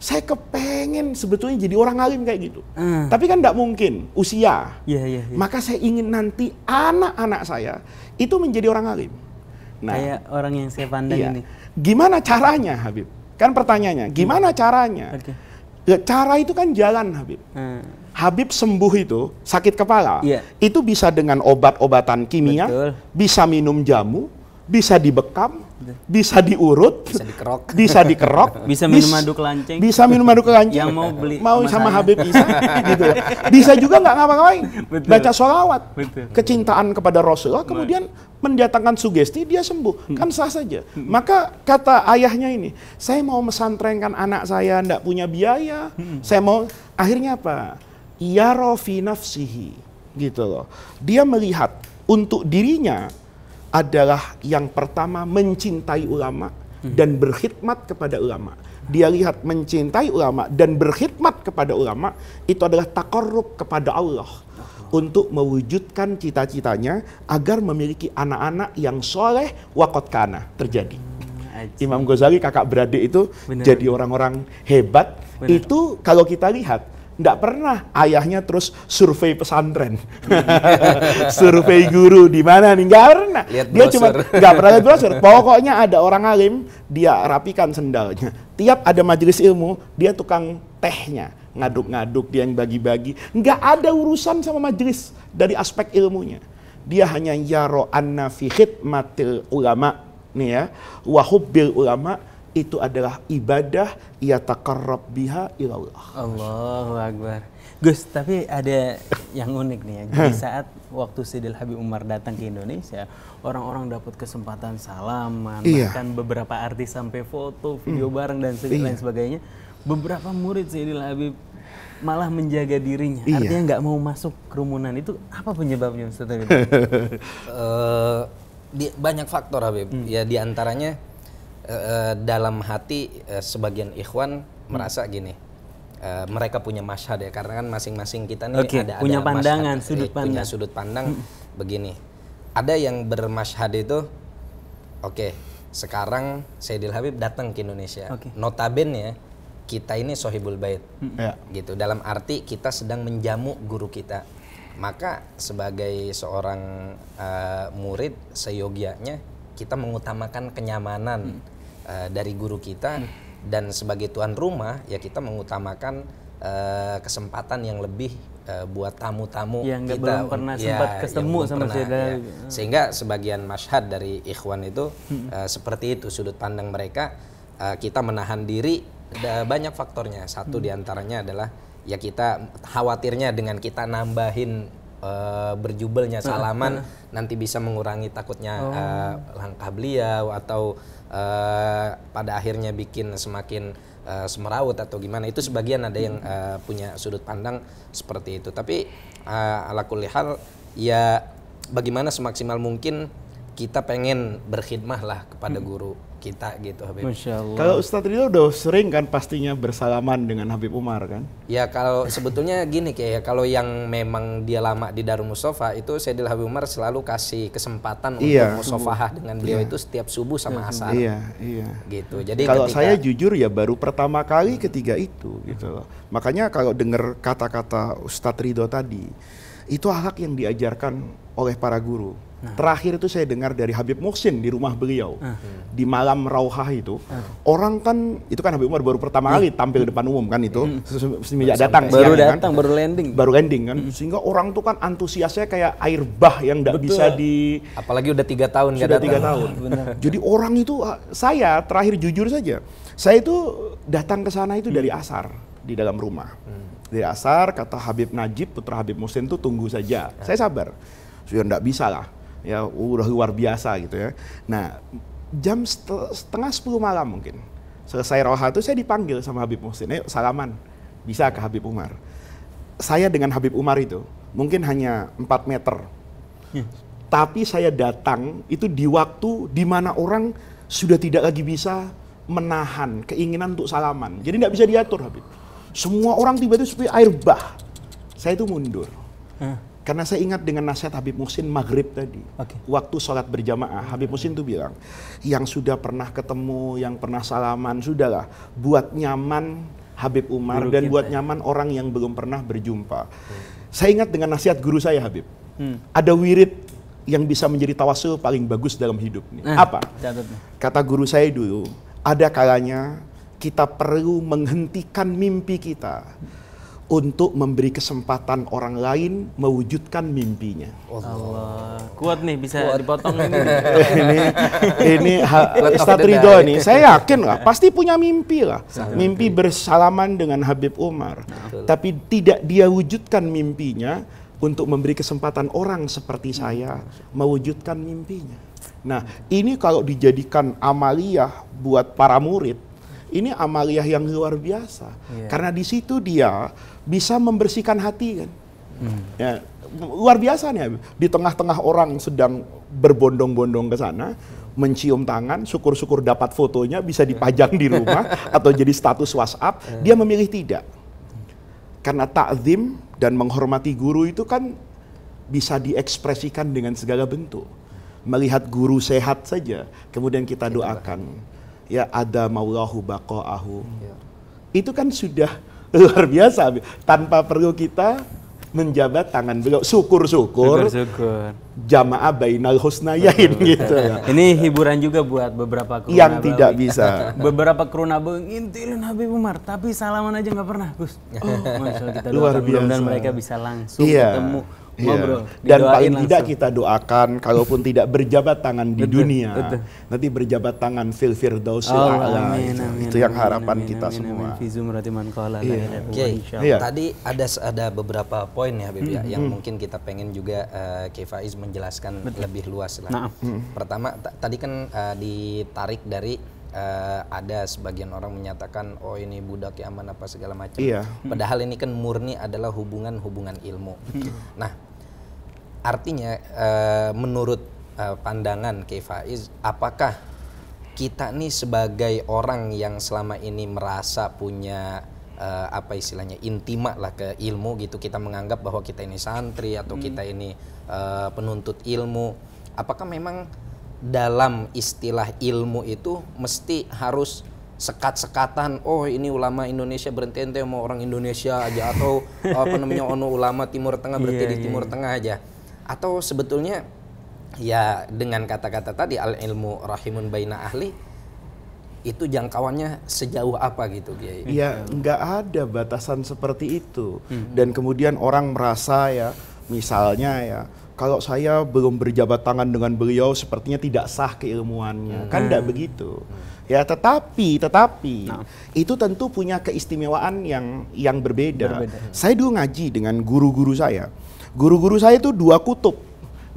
Saya kepengen sebetulnya jadi orang alim kayak gitu. Hmm. Tapi kan tidak mungkin, usia. Yeah, yeah, yeah. Maka saya ingin nanti anak-anak saya itu menjadi orang alim. Nah, kayak orang yang saya pandang iya. ini. Gimana caranya Habib? Kan pertanyaannya, gimana iya. caranya? Okay Ya, cara itu kan jalan Habib. Hmm. Habib sembuh itu sakit kepala, yeah. itu bisa dengan obat-obatan kimia, Betul. bisa minum jamu, bisa dibekam, bisa diurut, bisa dikerok, bisa dikerok, bisa minum bis, madu kelanceng, bisa minum madu kelanceng, yang mau beli mau sama, sama Habib bisa, gitu Bisa juga nggak ngapa-ngapain, baca sholawat, Betul. kecintaan kepada Rasulullah, kemudian mendatangkan sugesti dia sembuh, hmm. kan sah saja. Hmm. Maka kata ayahnya ini, saya mau mesantrenkan anak saya, ndak punya biaya, hmm. saya mau, akhirnya apa? Ya rofi nafsihi, gitu loh. Dia melihat untuk dirinya adalah yang pertama mencintai ulama dan berkhidmat kepada ulama. Dia lihat mencintai ulama dan berkhidmat kepada ulama itu adalah takorup kepada Allah untuk mewujudkan cita-citanya agar memiliki anak-anak yang soleh wakot kana terjadi. Aji. Imam Ghazali kakak beradik itu Bener. jadi orang-orang hebat. Bener. Itu kalau kita lihat tidak pernah. Ayahnya terus survei pesantren. survei guru di mana nih? Nggak pernah. Lihat dia cuma nggak pernah lihat browser. Pokoknya ada orang alim, dia rapikan sendalnya. Tiap ada majelis ilmu, dia tukang tehnya ngaduk-ngaduk dia yang bagi-bagi nggak ada urusan sama majelis dari aspek ilmunya dia hanya yaro anna fi khidmatil ulama nih ya wahubil ulama itu adalah ibadah ia takarrab biha ilallah. Allah Akbar. Gus, tapi ada yang unik nih ya. Di hmm. saat waktu Sidil Habib Umar datang ke Indonesia, orang-orang dapat kesempatan salaman, iya. bahkan beberapa artis sampai foto, video hmm. bareng dan segala iya. lain sebagainya. Beberapa murid Sidil Habib malah menjaga dirinya, iya. artinya nggak mau masuk kerumunan itu apa penyebabnya Ustaz? uh, di, banyak faktor Habib. Hmm. Ya diantaranya uh, dalam hati uh, sebagian ikhwan hmm. merasa gini uh, mereka punya masyhad ya karena kan masing-masing kita nih okay. ada punya ada pandangan masyhad, sudut pandang punya sudut pandang hmm. begini ada yang bermasyhad itu oke okay, sekarang Saidil Habib datang ke Indonesia okay. notabene ya kita ini sohibul bait hmm. yeah. gitu dalam arti kita sedang menjamu guru kita maka sebagai seorang uh, murid seyogianya kita mengutamakan kenyamanan hmm Eh, dari guru kita dan sebagai tuan rumah ya kita mengutamakan uh, kesempatan yang lebih uh, buat tamu-tamu yang kita belum pernah ya, sempat ketemu sama pernah, Ya. Hmm. Sehingga sebagian masyhad dari ikhwan itu hmm. uh, seperti itu sudut pandang mereka uh, kita menahan diri ada banyak faktornya. Satu hmm. diantaranya adalah ya kita khawatirnya dengan kita nambahin uh, berjubelnya salaman uh, uh. nanti bisa mengurangi takutnya oh. uh, langkah beliau atau uh, pada akhirnya bikin semakin uh, semeraut atau gimana itu sebagian ada yang uh, punya sudut pandang seperti itu tapi uh, ala kulihal ya bagaimana semaksimal mungkin kita pengen berkhidmah lah kepada hmm. guru kita gitu Habib. Masya Allah. Kalau Ustadz Ridho udah sering kan pastinya bersalaman dengan Habib Umar kan? Ya kalau sebetulnya gini kayak ya, kalau yang memang dia lama di Darul Mustafa itu Sayyidil Habib Umar selalu kasih kesempatan iya. untuk musofahah dengan beliau iya. itu setiap subuh sama iya, asar. Iya, iya. Gitu. Jadi kalau ketika, saya jujur ya baru pertama kali hmm. ketiga itu gitu loh. Makanya kalau dengar kata-kata Ustadz Ridho tadi itu hak yang diajarkan oleh para guru Nah. Terakhir itu saya dengar dari Habib Muhsin di rumah beliau nah. di malam Rauhah itu nah. orang kan itu kan Habib Umar baru pertama nah. kali tampil depan umum kan itu hmm. semenjak datang baru siang, kan. datang kan, baru landing baru landing kan hmm. sehingga orang tuh kan antusiasnya kayak air bah yang tidak bisa di apalagi udah tiga tahun sudah tiga tahun jadi orang itu ah, saya terakhir jujur saja saya itu datang ke sana itu hmm. dari asar di dalam rumah hmm. dari asar kata Habib Najib putra Habib Muhsin tuh tunggu saja nah. saya sabar sudah tidak bisa lah ya udah luar biasa gitu ya. Nah jam setengah sepuluh malam mungkin selesai roha itu saya dipanggil sama Habib Muhsin, eh, salaman bisa ke Habib Umar. Saya dengan Habib Umar itu mungkin hanya empat meter. Hmm. Tapi saya datang itu di waktu di mana orang sudah tidak lagi bisa menahan keinginan untuk salaman. Jadi tidak bisa diatur Habib. Semua orang tiba-tiba seperti air bah. Saya itu mundur. Hmm. Karena saya ingat dengan nasihat Habib Musin maghrib tadi. Okay. Waktu sholat berjamaah, Habib Musin tuh bilang, yang sudah pernah ketemu, yang pernah salaman, sudahlah. Buat nyaman Habib Umar Guru dan buat ya. nyaman orang yang belum pernah berjumpa. Hmm. Saya ingat dengan nasihat guru saya Habib. Hmm. Ada wirid yang bisa menjadi tawasul paling bagus dalam hidup nih. Nah, Apa? Jatuhnya. Kata guru saya dulu, ada kalanya kita perlu menghentikan mimpi kita untuk memberi kesempatan orang lain mewujudkan mimpinya. Allah. Kuat nih bisa Kuat. dipotong ini. ini ini Ustaz Ridho ini, Saya yakin lah pasti punya mimpi lah. Sangat mimpi bersalaman dengan Habib Umar. Nah, Tapi tidak dia wujudkan mimpinya untuk memberi kesempatan orang seperti saya mewujudkan mimpinya. Nah, ini kalau dijadikan amaliah buat para murid ini amaliah yang luar biasa. Yeah. Karena di situ dia bisa membersihkan hati kan. Mm. Ya, luar biasa nih di tengah-tengah orang sedang berbondong-bondong ke sana mencium tangan, syukur-syukur dapat fotonya bisa dipajang di rumah atau jadi status WhatsApp, iya. dia memilih tidak. Karena takzim dan menghormati guru itu kan bisa diekspresikan dengan segala bentuk. Melihat guru sehat saja, kemudian kita iya. doakan ya ada maulahu baqaahu. Ya. Itu kan sudah luar biasa tanpa perlu kita menjabat tangan beliau syukur-syukur jamaah bainal husnayain gitu ya. Ini hiburan juga buat beberapa kerunabawi. Yang tidak bisa. beberapa kerunabawi ngintilin Nabi Umar, tapi salaman aja nggak pernah, Gus. Oh, kita luar biasa. Dan mereka bisa langsung iya. ketemu Iya. ngobrol. Dan paling langsung. tidak kita doakan, kalaupun tidak berjabat tangan di betul, dunia, betul. nanti berjabat tangan fil firdausil oh, ala. Amin, itu, amin, itu yang harapan amin, kita amin, semua. Amin, yeah. Oke, okay. Iya. Iya. yeah. tadi ada ada beberapa poin ya Habib mm ya, hmm, yang hmm. mungkin kita pengen juga uh, eh, Kefaiz menjelaskan betul. lebih luas lah. Nah. Hmm. Pertama, tadi kan uh, ditarik dari uh, ada sebagian orang menyatakan oh ini budak yang apa segala macam. Iya. Padahal ini kan murni adalah hubungan-hubungan ilmu. Hmm. Nah, Artinya uh, menurut uh, pandangan Kiai Faiz apakah kita nih sebagai orang yang selama ini merasa punya uh, apa istilahnya intima lah ke ilmu gitu kita menganggap bahwa kita ini santri atau hmm. kita ini uh, penuntut ilmu apakah memang dalam istilah ilmu itu mesti harus sekat-sekatan oh ini ulama Indonesia berhenti ente mau orang Indonesia aja atau apa namanya ono ulama Timur Tengah berhenti yeah, di Timur yeah. Tengah aja atau sebetulnya ya dengan kata-kata tadi al ilmu rahimun baina ahli itu jangkauannya sejauh apa gitu ya Iya, nggak ada batasan seperti itu. Hmm. Dan kemudian orang merasa ya, misalnya ya, kalau saya belum berjabat tangan dengan beliau sepertinya tidak sah keilmuannya. Hmm. Kan tidak hmm. begitu. Ya, tetapi tetapi nah. itu tentu punya keistimewaan yang yang berbeda. berbeda. Saya dulu ngaji dengan guru-guru saya Guru-guru saya itu dua kutub.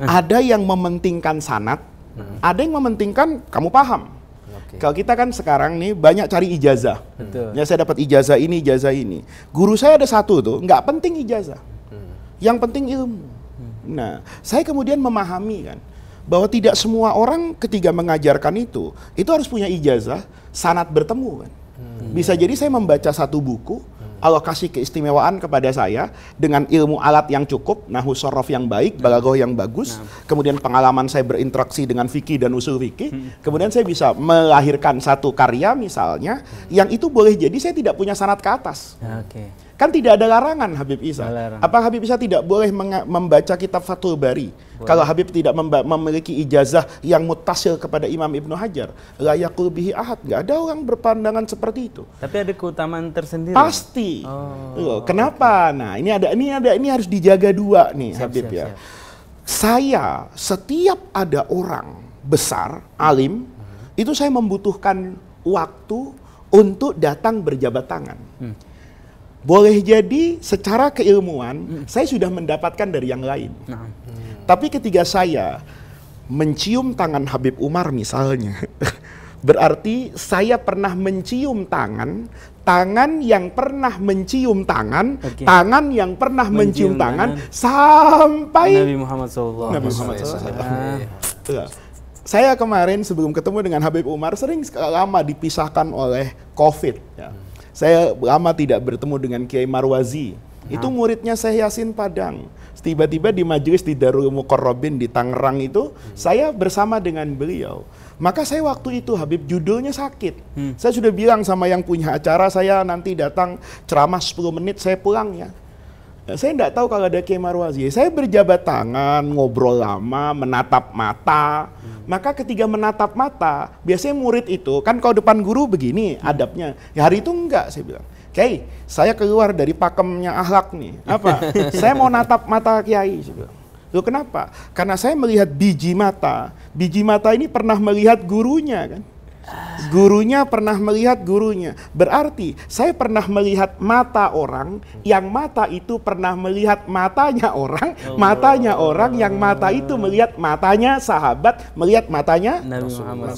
Hmm. Ada yang mementingkan sanat, hmm. ada yang mementingkan kamu paham. Okay. Kalau kita kan sekarang nih banyak cari ijazah. Hmm. Ya saya dapat ijazah ini, ijazah ini. Guru saya ada satu tuh, nggak penting ijazah. Hmm. Yang penting ilmu. Hmm. Nah, saya kemudian memahami kan bahwa tidak semua orang ketika mengajarkan itu, itu harus punya ijazah sanat bertemu kan. Hmm. Bisa jadi saya membaca satu buku, Allah kasih keistimewaan kepada saya dengan ilmu alat yang cukup, nahu sorof yang baik, balagoh yang bagus, nah. kemudian pengalaman saya berinteraksi dengan fikih dan usul fikih, hmm. kemudian saya bisa melahirkan satu karya misalnya, yang itu boleh jadi saya tidak punya sanat ke atas. Oke. Kan tidak ada larangan Habib Isa. Apa Habib Isa tidak boleh membaca kitab Fathul Bari? Kalau Habib tidak memiliki ijazah yang mutasil kepada Imam Ibnu Hajar, layakul bihi ahad. Gak ada orang berpandangan seperti itu. Tapi ada keutamaan tersendiri. Pasti. Oh, Loh, kenapa? Okay. Nah, ini ada ini ada ini harus dijaga dua nih siap, Habib siap, ya. Siap. Saya setiap ada orang besar, alim, hmm. itu saya membutuhkan waktu untuk datang berjabat tangan. Hmm. Boleh jadi secara keilmuan hmm. saya sudah mendapatkan dari yang lain. Nah. Tapi ketika saya mencium tangan Habib Umar misalnya, berarti saya pernah mencium tangan, tangan yang pernah mencium tangan, okay. tangan yang pernah mencium, mencium tangan, tangan sampai Nabi Muhammad SAW. Iya. Saya kemarin sebelum ketemu dengan Habib Umar sering lama dipisahkan oleh COVID. Ya. Saya lama tidak bertemu dengan Kiai Marwazi. Nah. Itu muridnya saya Yasin Padang. Tiba-tiba di majelis di Darul Robin di Tangerang itu, hmm. saya bersama dengan beliau. Maka saya waktu itu Habib judulnya sakit. Hmm. Saya sudah bilang sama yang punya acara saya nanti datang ceramah 10 menit saya pulang ya. Saya tidak tahu kalau ada Kiai Marwazi. Ya, saya berjabat tangan, ngobrol lama, menatap mata. Hmm. Maka ketika menatap mata, biasanya murid itu kan kalau depan guru begini hmm. adabnya. Ya hari itu enggak saya bilang. Kiai, saya keluar dari pakemnya ahlak nih. Apa? saya mau natap mata Kiai. Loh kenapa? Karena saya melihat biji mata. Biji mata ini pernah melihat gurunya kan. Gurunya pernah melihat gurunya. Berarti saya pernah melihat mata orang yang mata itu pernah melihat matanya orang, matanya orang yang mata itu melihat matanya sahabat, melihat matanya Nabi Muhammad.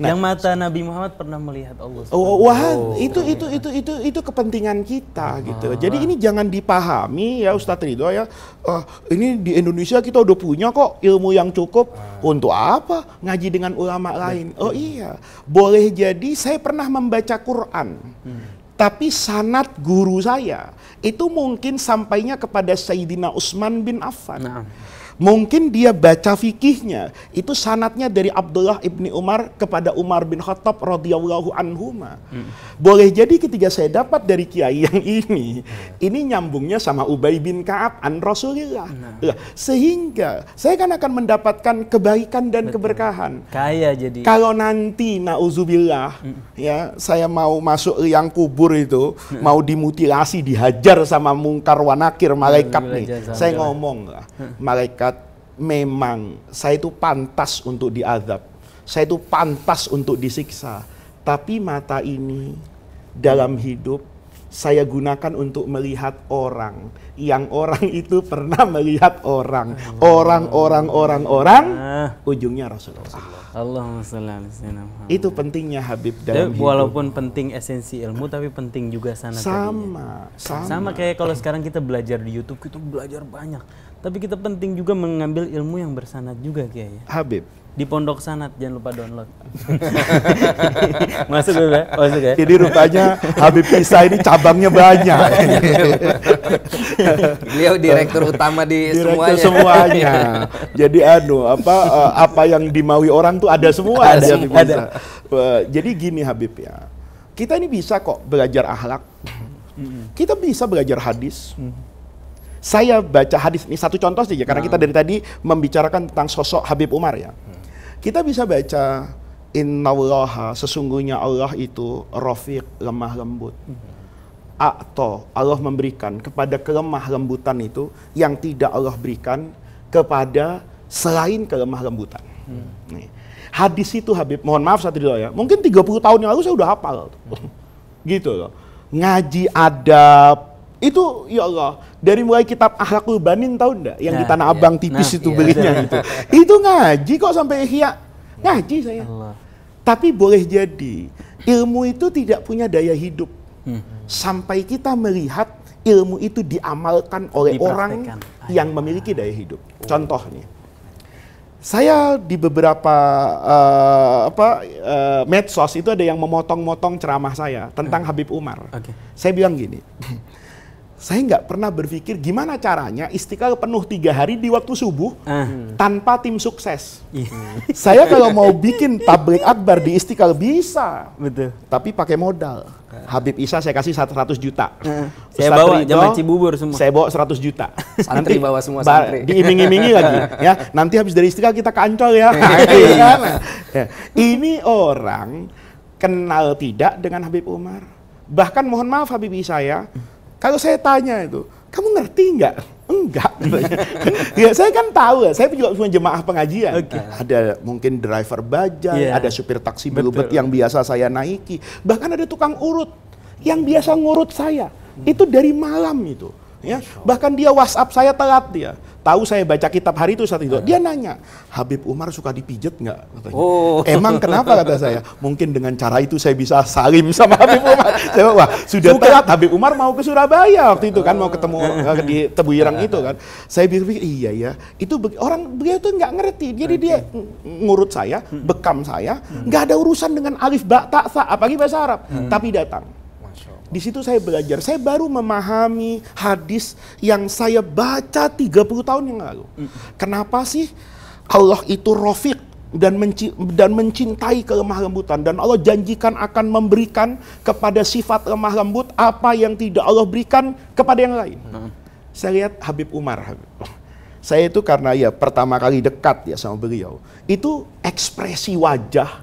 Nah, yang mata Nabi Muhammad pernah melihat Allah. Oh, oh wah, itu itu itu itu itu kepentingan kita ah. gitu. Jadi ini jangan dipahami ya Ustadz Ridho ya. Uh, ini di Indonesia kita udah punya kok ilmu yang cukup ah. untuk apa ngaji dengan ulama lain. Nah, oh iya boleh jadi saya pernah membaca Quran, hmm. tapi sanat guru saya itu mungkin sampainya kepada Sayyidina Utsman bin Affan. Nah. Mungkin dia baca fikihnya itu sanatnya dari Abdullah ibni Umar kepada Umar bin Khattab radhiyallahu anhuma. Hmm. Boleh jadi ketika saya dapat dari kiai yang ini, ini nyambungnya sama Ubay bin Kaab an Rasulillah. Nah. sehingga saya kan akan mendapatkan kebaikan dan Betul. keberkahan. Kaya jadi. Kalau nanti nauzubillah hmm. ya saya mau masuk yang kubur itu, hmm. mau dimutilasi, dihajar sama mungkar wanakir malaikat hmm. nih. Saya ngomong lah, hmm. malaikat memang saya itu pantas untuk diadab, saya itu pantas untuk disiksa, tapi mata ini dalam hidup saya gunakan untuk melihat orang yang orang itu pernah melihat orang orang orang orang orang ah. ujungnya Rasulullah Allahumma itu pentingnya Habib dalam Jadi, hidup. walaupun penting esensi ilmu tapi penting juga sana sama, sama sama kayak kalau sekarang kita belajar di YouTube kita belajar banyak tapi kita penting juga mengambil ilmu yang bersanat juga Kiai. Habib di Pondok Sanat jangan lupa download. Masuk ya? Masuk ya? Jadi rupanya Habib Isa ini cabangnya banyak. Beliau direktur utama di direktur semuanya. semuanya. Jadi anu apa eh, apa yang dimaui orang tuh ada semua ada, ada semua. Eh, ada. Jadi gini Habib ya. Kita ini bisa kok belajar ahlak. Kita bisa belajar hadis. Saya baca hadis ini satu contoh saja karena kita nah. dari tadi membicarakan tentang sosok Habib Umar ya. Hmm. Kita bisa baca innallaha sesungguhnya Allah itu rafiq lemah lembut. Hmm. Atau Allah memberikan kepada kelemah lembutan itu yang tidak Allah berikan kepada selain kelemah lembutan. Hmm. Nih. Hadis itu Habib, mohon maaf saya tidak ya. Mungkin 30 tahun yang lalu saya udah hafal. Hmm. gitu loh. Ngaji adab, itu ya Allah dari mulai kitab akhlakul Banin tahu ndak yang nah, di Tanah iya. Abang tipis nah, itu iya, belinya iya. itu. itu ngaji kok sampai Ihya. Ngaji saya. Allah. Tapi boleh jadi ilmu itu tidak punya daya hidup. Hmm. Sampai kita melihat ilmu itu diamalkan oleh orang yang memiliki daya hidup. Oh. Contohnya saya di beberapa uh, apa uh, medsos itu ada yang memotong-motong ceramah saya tentang hmm. Habib Umar. Okay. Saya bilang gini. saya nggak pernah berpikir gimana caranya istiqlal penuh tiga hari di waktu subuh ah. tanpa tim sukses. Iya. saya kalau mau bikin tablik akbar di istiqlal bisa, Betul. tapi pakai modal. Habib Isa saya kasih 100 juta. Uh, saya bawa Ridho, zaman Cibubur semua. Saya bawa 100 juta. Santri nanti, bawa semua santri. Diiming-imingi lagi ya. Nanti habis dari Istiqlal kita kancol ya. Iya. Iya kan? ya. Ini orang kenal tidak dengan Habib Umar. Bahkan mohon maaf Habib Isa ya kalau saya tanya itu, kamu ngerti nggak? Enggak. ya, saya kan tahu ya, saya juga punya jemaah pengajian. Okay. Ada mungkin driver baja, yeah. ada supir taksi belubet yang biasa saya naiki. Bahkan ada tukang urut yang biasa ngurut saya. Hmm. Itu dari malam itu. Ya, bahkan dia WhatsApp saya telat dia. Tahu saya baca kitab hari itu saat itu. Dia nanya, Habib Umar suka dipijet nggak? Oh. Emang kenapa kata saya? Mungkin dengan cara itu saya bisa salim sama Habib Umar. saya wah sudah suka. telat. Habib Umar mau ke Surabaya waktu itu kan mau ketemu di Tebuirang itu kan. Saya berpikir iya ya. Itu orang beliau tuh nggak ngerti. Jadi okay. dia ngurut saya, hmm. bekam saya, hmm. nggak ada urusan dengan alif Tak Sa apalagi bahasa Arab. Hmm. Tapi datang di situ saya belajar. Saya baru memahami hadis yang saya baca 30 tahun yang lalu. Hmm. Kenapa sih Allah itu rofiq dan dan mencintai kelemah lembutan dan Allah janjikan akan memberikan kepada sifat lemah lembut apa yang tidak Allah berikan kepada yang lain. Hmm. Saya lihat Habib Umar. saya itu karena ya pertama kali dekat ya sama beliau itu ekspresi wajah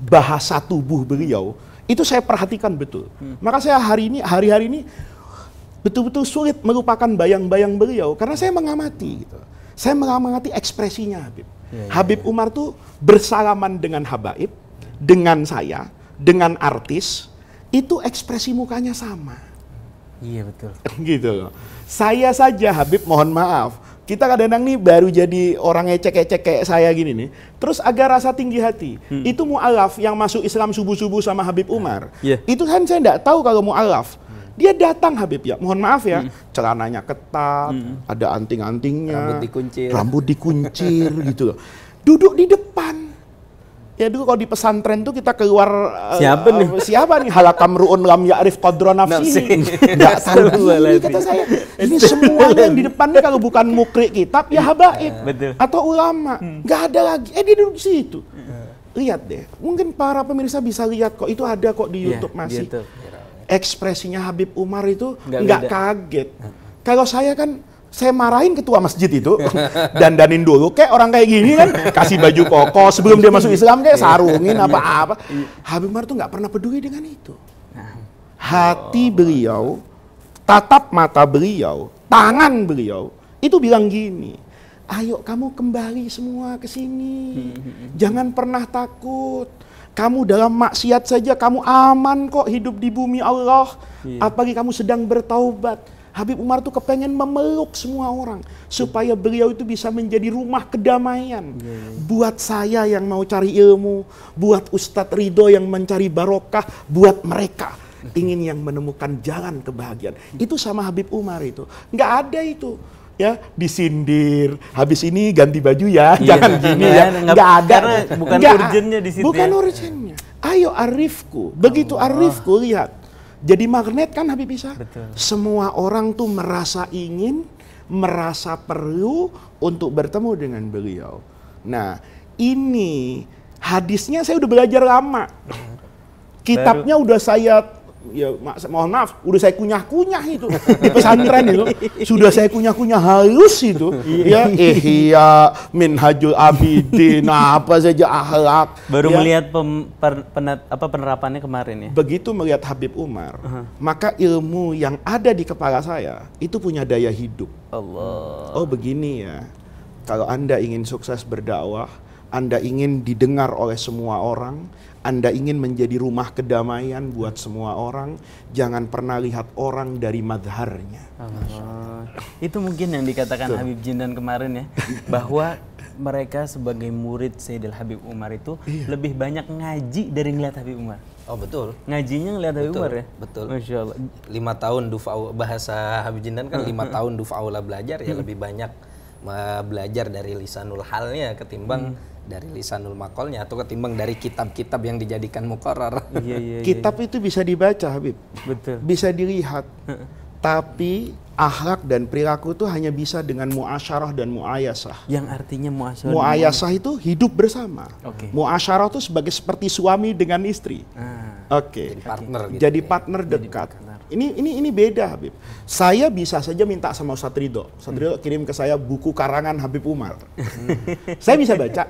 bahasa tubuh beliau itu saya perhatikan betul. Hmm. Maka saya hari ini hari-hari ini betul-betul sulit melupakan bayang-bayang beliau karena saya mengamati gitu. Saya mengamati ekspresinya Habib. Ya, ya, Habib ya. Umar tuh bersalaman dengan habaib, dengan saya, dengan artis, itu ekspresi mukanya sama. Iya betul. gitu Saya saja Habib mohon maaf kita kadang-kadang nih baru jadi orang ecek-ecek kayak saya gini nih. Terus agak rasa tinggi hati. Hmm. Itu mu'alaf yang masuk Islam subuh-subuh sama Habib Umar. Yeah. Itu kan saya tidak tahu kalau mu'alaf. alaf, hmm. Dia datang Habib ya, mohon maaf ya, hmm. celananya ketat, hmm. ada anting-antingnya, rambut dikuncir, rambut dikuncir gitu loh. Duduk di depan Ya dulu kalau di pesantren tuh kita keluar eh, siapa uh, nih? Eh, siapa nih? Halakam ruun lam ya'rif qadra nah, nafsihi. Enggak tahu ini kata saya. Ini semua yang di depannya kalau bukan mukri kitab ya habaib nah, atau ulama. Enggak hmm. ada lagi. Eh dia duduk di situ. Nah. Lihat deh. Mungkin para pemirsa bisa lihat kok itu ada kok di iya, YouTube masih. YouTube. Ekspresinya Habib Umar itu enggak kaget. Kalau saya kan saya marahin ketua masjid itu dan danin dulu kayak orang kayak gini kan kasih baju koko sebelum dia masuk Islam kayak iya. sarungin apa-apa iya. Iya. Habib Umar tuh nggak pernah peduli dengan itu hati beliau tatap mata beliau tangan beliau itu bilang gini ayo kamu kembali semua ke sini jangan pernah takut kamu dalam maksiat saja kamu aman kok hidup di bumi Allah apalagi kamu sedang bertaubat Habib Umar tuh kepengen memeluk semua orang supaya beliau itu bisa menjadi rumah kedamaian. Iya, iya, iya. Buat saya yang mau cari ilmu, buat Ustadz Ridho yang mencari barokah, buat mereka ingin yang menemukan jalan kebahagiaan. Itu sama Habib Umar itu. Nggak ada itu ya disindir habis ini ganti baju ya iya, jangan gini ya nggak ada bukan urgennya di situ bukan ya. urgennya ayo arifku begitu oh. arifku lihat jadi magnet kan Habib Isa. Betul. Semua orang tuh merasa ingin, merasa perlu untuk bertemu dengan beliau. Nah, ini hadisnya saya udah belajar lama. Kitabnya udah saya ya mohon maaf udah saya kunyah-kunyah itu di pesantren itu sudah saya kunyah-kunyah halus itu iya. ya min minhajul abidin apa saja akhlak baru ya. melihat pem, per, penet, apa penerapannya kemarin ya begitu melihat Habib Umar uh -huh. maka ilmu yang ada di kepala saya itu punya daya hidup Allah oh begini ya kalau anda ingin sukses berdakwah anda ingin didengar oleh semua orang anda ingin menjadi rumah kedamaian buat semua orang, jangan pernah lihat orang dari madharnya. Oh, itu mungkin yang dikatakan Tuh. Habib Jindan kemarin ya, bahwa mereka sebagai murid Sayyidil Habib Umar itu iya. lebih banyak ngaji dari ngeliat Habib Umar. Oh betul. Ngajinya ngeliat Habib betul, Umar ya. Betul. Masya Allah. Lima tahun dufaul bahasa Habib Jindan kan lima tahun dufaula belajar ya hmm. lebih banyak eh, belajar dari lisanul halnya ketimbang hmm dari lisanul makolnya atau ketimbang dari kitab-kitab yang dijadikan mukarrar. Iya, iya, iya, Kitab itu bisa dibaca, Habib. Betul. Bisa dilihat. Tapi akhlak dan perilaku itu hanya bisa dengan muasyarah dan muayasah. Yang artinya muasyarah. Muayasah itu hidup bersama. Okay. Muasyarah itu sebagai seperti suami dengan istri. Ah. Oke. Okay. Jadi partner. Gitu Jadi ya. partner dekat. Jadi ini ini ini beda Habib. Saya bisa saja minta sama Ustadz Ridho. Ustadz hmm. Ridho kirim ke saya buku karangan Habib Umar. Hmm. saya bisa baca.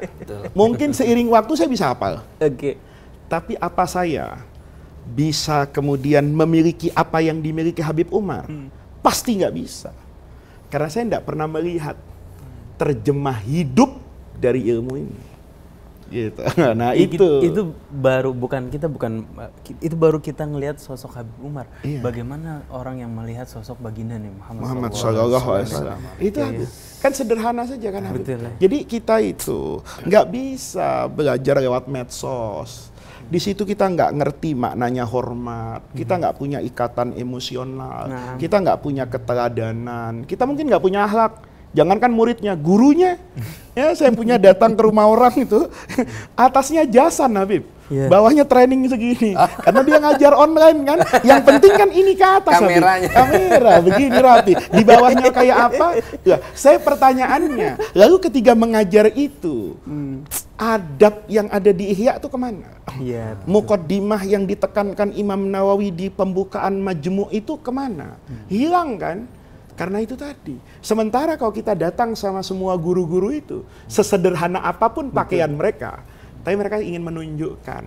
Mungkin seiring waktu saya bisa hafal. Oke. Okay. Tapi apa saya bisa kemudian memiliki apa yang dimiliki Habib Umar? Hmm. Pasti nggak bisa. Karena saya nggak pernah melihat terjemah hidup dari ilmu ini gitu. Nah iya, itu gitu. itu baru bukan kita bukan itu baru kita ngelihat sosok Habib Umar. Iya. Bagaimana orang yang melihat sosok baginda nih Muhammad, Muhammad Shallallahu Alaihi Wasallam. Itu ya, Ya. kan sederhana saja kan Habib. Betul, ya. Jadi kita itu nggak bisa belajar lewat medsos. Di situ kita nggak ngerti maknanya hormat, kita nggak punya ikatan emosional, nah. kita nggak punya keteladanan, kita mungkin nggak punya akhlak Jangankan muridnya, gurunya. Ya, saya punya datang ke rumah orang itu, atasnya jasa Habib. Yeah. Bawahnya training segini. Karena dia ngajar online kan. Yang penting kan ini ke atas Kameranya. Habib. Kamera begini rapi. Di bawahnya kayak apa? Ya, saya pertanyaannya, lalu ketika mengajar itu, hmm. adab yang ada di Ihya itu kemana? Ya, Mukaddimah yang ditekankan Imam Nawawi di pembukaan majmu itu kemana? Hmm. Hilang kan? Karena itu tadi. Sementara kalau kita datang sama semua guru-guru itu, sesederhana apapun pakaian Betul. mereka, tapi mereka ingin menunjukkan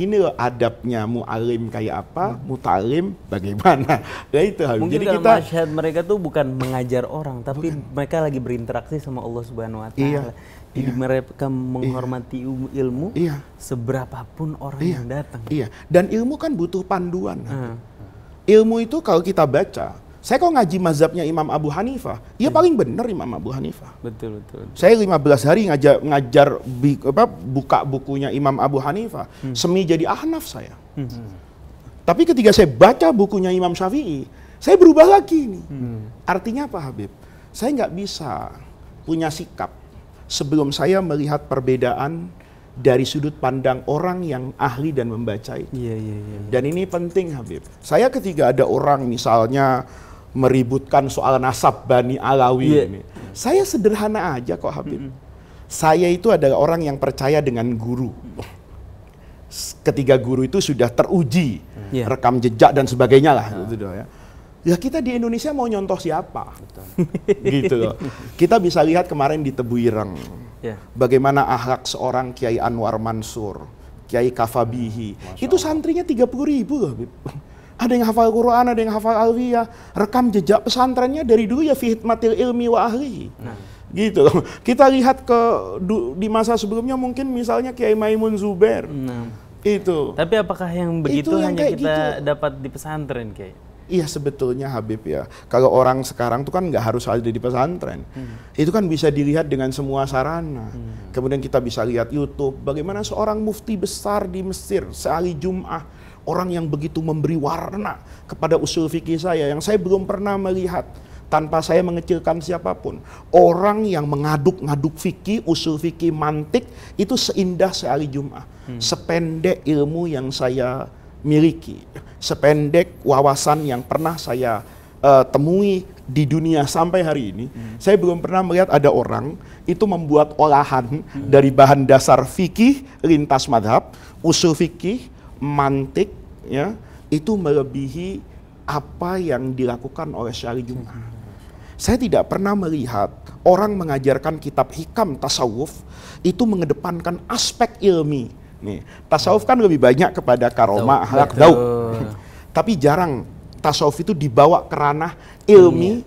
ini loh adabnya mu'alim kayak apa, mu hmm. mutalim bagaimana. Nah itu Habib. Mungkin Jadi kita masyarakat mereka tuh bukan mengajar orang, tapi bukan. mereka lagi berinteraksi sama Allah Subhanahu wa iya. taala. Iya. Jadi iya. mereka menghormati iya. ilmu iya. seberapapun orang iya. yang datang. Iya. Dan ilmu kan butuh panduan. Hmm. Ilmu itu kalau kita baca, saya kok ngaji mazhabnya Imam Abu Hanifah, Iya hmm. paling benar Imam Abu Hanifah. Betul, betul. betul. Saya 15 hari ngajar ngajar bi, apa, buka bukunya Imam Abu Hanifah, hmm. semi jadi Ahnaf saya. Hmm. Tapi ketika saya baca bukunya Imam Syafi'i, saya berubah lagi nih. Hmm. Artinya apa Habib? Saya nggak bisa punya sikap sebelum saya melihat perbedaan dari sudut pandang orang yang ahli dan membaca itu. iya. iya, iya. iya. Dan ini penting Habib. Saya ketika ada orang misalnya meributkan soal nasab Bani Alawi yeah. ini. Saya sederhana aja kok Habib. Mm -hmm. Saya itu adalah orang yang percaya dengan guru. Ketiga guru itu sudah teruji, yeah. rekam jejak dan sebagainya lah. Yeah. Gitu ya. ya. kita di Indonesia mau nyontoh siapa? gitu loh. Kita bisa lihat kemarin di Tebu Ireng. Yeah. Bagaimana ahlak seorang Kiai Anwar Mansur, Kiai Kafabihi. itu santrinya tiga puluh ribu loh. Ada yang hafal Quran, ada yang hafal ya, Rekam jejak pesantrennya dari dulu ya fi hikmatil ilmi wa ahli. Nah. Gitu Kita lihat ke du, di masa sebelumnya mungkin misalnya Kiai Maimun Zuber, Nah. Itu. Tapi apakah yang begitu Itu yang hanya kita gitu. dapat di pesantren, Kiai? Iya sebetulnya Habib ya. Kalau orang sekarang tuh kan nggak harus ada di pesantren. Hmm. Itu kan bisa dilihat dengan semua sarana. Hmm. Kemudian kita bisa lihat YouTube bagaimana seorang mufti besar di Mesir sehari Jum'ah Orang yang begitu memberi warna kepada usul fikih saya yang saya belum pernah melihat tanpa saya mengecilkan siapapun. Orang yang mengaduk-ngaduk fikih, usul fikih mantik itu seindah sehari Jumat. Hmm. Sependek ilmu yang saya miliki, sependek wawasan yang pernah saya uh, temui di dunia sampai hari ini, hmm. saya belum pernah melihat ada orang itu membuat olahan hmm. dari bahan dasar fikih lintas madhab, usul fikih, mantik ya itu melebihi apa yang dilakukan oleh syari Jum'ah. Saya tidak pernah melihat orang mengajarkan kitab hikam tasawuf itu mengedepankan aspek ilmi. Nih, tasawuf kan lebih banyak kepada karoma, halak, daud. Tapi jarang tasawuf itu dibawa ke ranah ilmi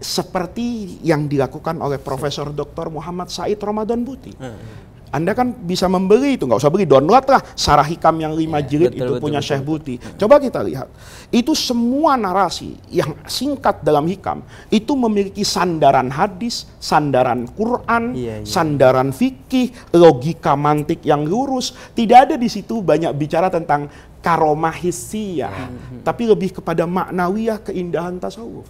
seperti yang dilakukan oleh Profesor Dr. Muhammad Said Ramadan Buti. Hmm, hmm. Anda kan bisa membeli itu, nggak usah beli, download lah Sarah Hikam yang lima ya, jilid itu betul, punya betul, Syekh Buti. Hmm. Coba kita lihat, itu semua narasi yang singkat dalam Hikam itu memiliki sandaran hadis, sandaran Quran, ya, ya. sandaran fikih, logika mantik yang lurus. Tidak ada di situ banyak bicara tentang karomah hissiyah, hmm, hmm. tapi lebih kepada maknawiyah keindahan tasawuf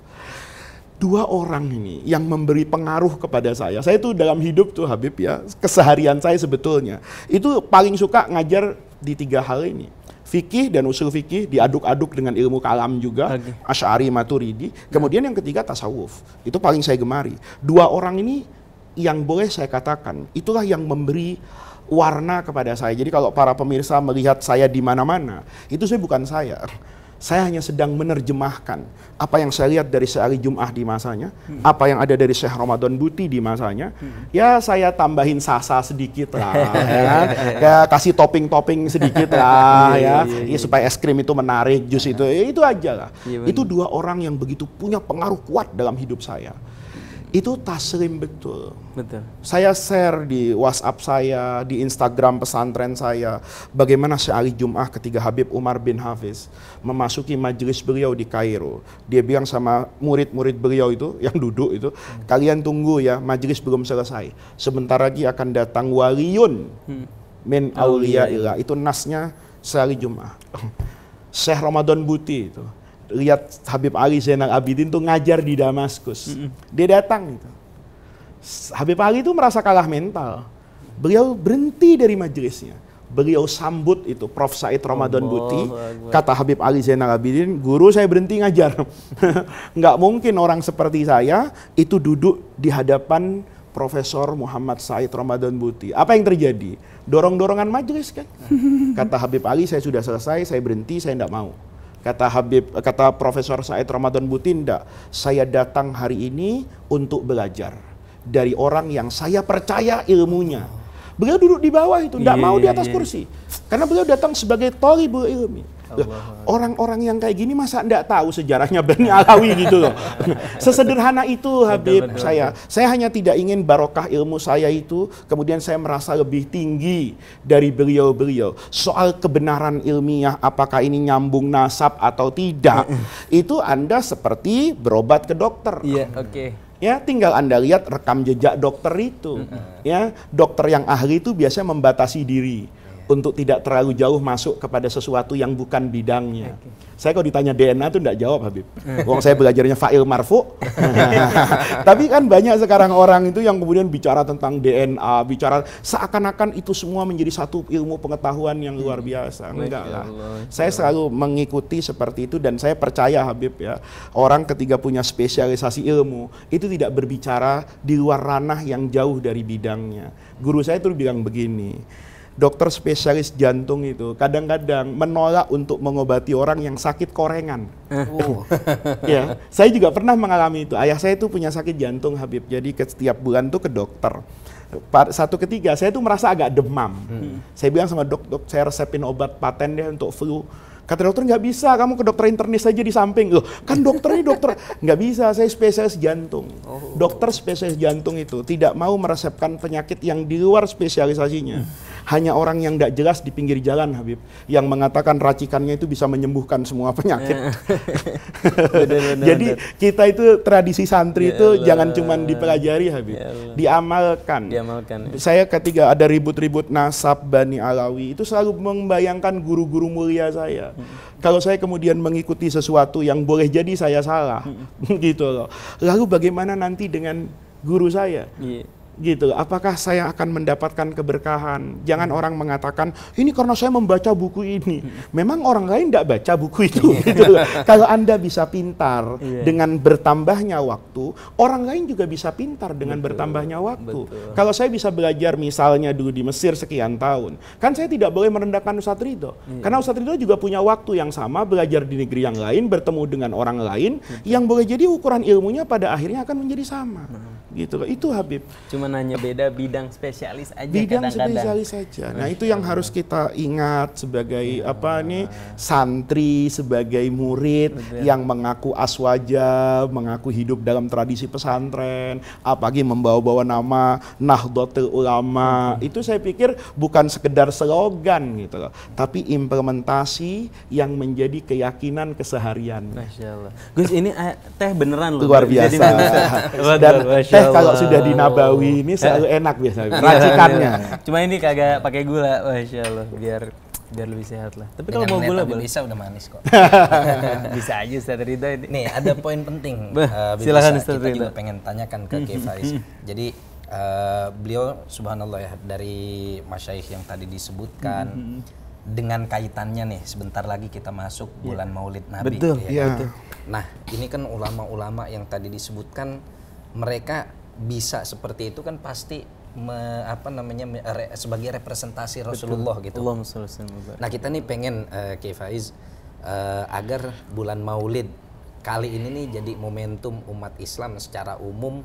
dua orang ini yang memberi pengaruh kepada saya. Saya itu dalam hidup tuh Habib ya, keseharian saya sebetulnya itu paling suka ngajar di tiga hal ini. Fikih dan usul fikih diaduk-aduk dengan ilmu kalam juga, okay. Asy'ari Maturidi. Kemudian yang ketiga tasawuf. Itu paling saya gemari. Dua orang ini yang boleh saya katakan, itulah yang memberi warna kepada saya. Jadi kalau para pemirsa melihat saya di mana-mana, itu saya bukan saya saya hanya sedang menerjemahkan apa yang saya lihat dari sehari Jum'ah di masanya, hmm. apa yang ada dari Syekh Ramadan Buti di masanya. Hmm. Ya saya tambahin sasa sedikit lah, ya Ya kasih topping-topping sedikit lah iya, ya. ya, ya, ya supaya es krim itu menarik, jus itu, ya, itu aja lah. Ya, itu dua orang yang begitu punya pengaruh kuat dalam hidup saya itu taslim betul. Betul. Saya share di WhatsApp saya, di Instagram pesantren saya, bagaimana sehari Jum'ah ketika Habib Umar bin Hafiz memasuki majelis beliau di Kairo. Dia bilang sama murid-murid beliau itu, yang duduk itu, hmm. kalian tunggu ya, majelis belum selesai. Sebentar lagi akan datang waliyun hmm. min aulia ilah. Itu nasnya sehari Jum'ah. Oh. Syekh Ramadan Buti itu lihat Habib Ali Zainal Abidin tuh ngajar di Damaskus. Mm -hmm. Dia datang gitu. Habib Ali itu merasa kalah mental. Beliau berhenti dari majelisnya. Beliau sambut itu Prof. Said Ramadan oh, Buti. Allah. Kata Habib Ali Zainal Abidin, guru saya berhenti ngajar. Enggak mungkin orang seperti saya itu duduk di hadapan Profesor Muhammad Said Ramadan Buti. Apa yang terjadi? Dorong-dorongan majelis kan? Kata Habib Ali, saya sudah selesai, saya berhenti, saya tidak mau Kata Habib kata Profesor Said Ramadan Butinda, saya datang hari ini untuk belajar dari orang yang saya percaya ilmunya. Beliau duduk di bawah itu, tidak yeah, mau di iya, atas iya. kursi. Karena beliau datang sebagai tolibul ilmi. Orang-orang yang kayak gini masa enggak tahu sejarahnya Bani Alawi gitu loh. Sesederhana itu Habib saya. Saya hanya tidak ingin barokah ilmu saya itu kemudian saya merasa lebih tinggi dari beliau-beliau. Soal kebenaran ilmiah apakah ini nyambung nasab atau tidak. itu Anda seperti berobat ke dokter. Iya, yeah, oke. Okay ya tinggal anda lihat rekam jejak dokter itu ya dokter yang ahli itu biasanya membatasi diri untuk tidak terlalu jauh masuk kepada sesuatu yang bukan bidangnya. Okay. Saya kalau ditanya DNA itu tidak jawab Habib. Eh. Wong saya belajarnya fa'il marfu. Tapi kan banyak sekarang orang itu yang kemudian bicara tentang DNA, bicara seakan-akan itu semua menjadi satu ilmu pengetahuan yang luar hmm. biasa. Enggak lah. Saya selalu mengikuti seperti itu dan saya percaya Habib ya, orang ketika punya spesialisasi ilmu itu tidak berbicara di luar ranah yang jauh dari bidangnya. Guru saya itu bilang begini, dokter spesialis jantung itu kadang-kadang menolak untuk mengobati orang yang sakit korengan. Eh. Oh. ya, saya juga pernah mengalami itu. Ayah saya itu punya sakit jantung Habib. Jadi setiap bulan tuh ke dokter. Satu ketiga saya tuh merasa agak demam. Hmm. Saya bilang sama dokter, dok saya resepin obat paten deh untuk flu. Kata dokter nggak bisa, kamu ke dokter internis saja di samping. Loh, kan dokter ini dokter nggak bisa, saya spesialis jantung. Oh. Dokter spesialis jantung itu tidak mau meresepkan penyakit yang di luar spesialisasinya. Hmm hanya orang yang tidak jelas di pinggir jalan Habib yang mengatakan racikannya itu bisa menyembuhkan semua penyakit. Eh. Jadi kita itu tradisi santri ya itu Allah. jangan cuma dipelajari Habib, ya diamalkan. Diamalkan. Ya. Saya ketika ada ribut-ribut nasab Bani Alawi itu selalu membayangkan guru-guru mulia saya. Hmm. Kalau saya kemudian mengikuti sesuatu yang boleh jadi saya salah, hmm. gitu loh. Lalu bagaimana nanti dengan guru saya? Yeah gitu Apakah saya akan mendapatkan keberkahan? Jangan orang mengatakan ini karena saya membaca buku ini. Memang orang lain tidak baca buku itu. Iya. gitu Kalau anda bisa pintar iya. dengan bertambahnya waktu, orang lain juga bisa pintar dengan Betul. bertambahnya waktu. Betul. Kalau saya bisa belajar misalnya dulu di Mesir sekian tahun, kan saya tidak boleh merendahkan Ustadz Ridho. yeah. Karena Ustadz Ridho juga punya waktu yang sama belajar di negeri yang lain, bertemu dengan orang lain, yang boleh jadi ukuran ilmunya pada akhirnya akan menjadi sama. Hmm gitu loh itu Habib cuma nanya beda bidang spesialis aja bidang kadang -kadang. spesialis saja nah itu yang harus kita ingat sebagai ya. apa nih santri sebagai murid Betul. yang mengaku aswaja mengaku hidup dalam tradisi pesantren apalagi membawa-bawa nama Nahdlatul Ulama hmm. itu saya pikir bukan sekedar slogan gitu loh tapi implementasi yang menjadi keyakinan keseharian Masya Allah Gus ini eh, teh beneran loh luar biasa dan teh kalau sudah dinabawi ini selalu eh. enak biasanya racikannya. Cuma ini kagak pakai gula, masya Allah biar biar lebih sehat lah. Tapi kalau mau gula boleh. Bisa udah manis kok. bisa aja Ustaz Rida ini. Nih ada poin penting. uh, Silakan Ustaz Rida. Kita juga pengen tanyakan ke Kiai Faris. Hmm. Jadi uh, beliau subhanallah ya dari masyaikh yang tadi disebutkan hmm. dengan kaitannya nih sebentar lagi kita masuk yeah. bulan Maulid Nabi. Betul. Ya. Yeah. Iya, nah ini kan ulama-ulama yang tadi disebutkan mereka bisa seperti itu kan pasti me, apa namanya re, sebagai representasi Rasulullah Betul. gitu. nah kita nih pengen uh, eh, Kiai Faiz uh, agar bulan Maulid kali ini nih jadi momentum umat Islam secara umum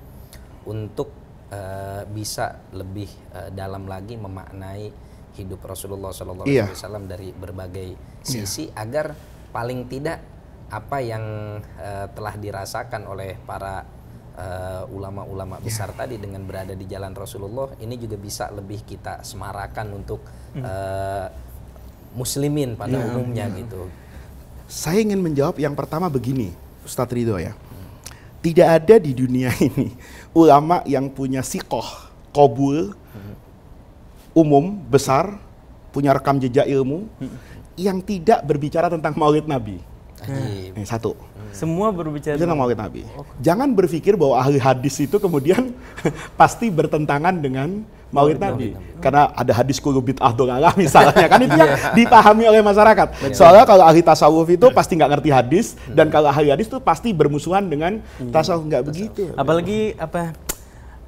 untuk uh, bisa lebih uh, dalam lagi memaknai hidup Rasulullah Sallallahu Alaihi iya. Wasallam dari berbagai iya. sisi iya. agar paling tidak apa yang uh, telah dirasakan oleh para Eh, ulama-ulama uh, besar tadi dengan berada di jalan Rasulullah ini juga bisa lebih kita semarakan untuk mm. uh, muslimin pada yeah, umumnya yeah. gitu. Saya ingin menjawab yang pertama begini, Ustadz Ridho ya. Mm. Tidak ada di dunia ini ulama yang punya sikoh, kobul, mm. umum, besar, punya rekam jejak ilmu, mm. yang tidak berbicara tentang maulid Nabi. Ini satu semua berbicara tentang maulid Nabi. Oh, Jangan berpikir bahwa ahli hadis itu kemudian pasti bertentangan dengan maulid Nabi. Karena ada hadis kullu bid'ah dolalah misalnya kan itu yang dipahami oleh masyarakat. Soalnya kalau ahli tasawuf itu pasti nggak ngerti hadis dan kalau ahli hadis itu pasti bermusuhan dengan iya. tasawuf nggak begitu. Apalagi apa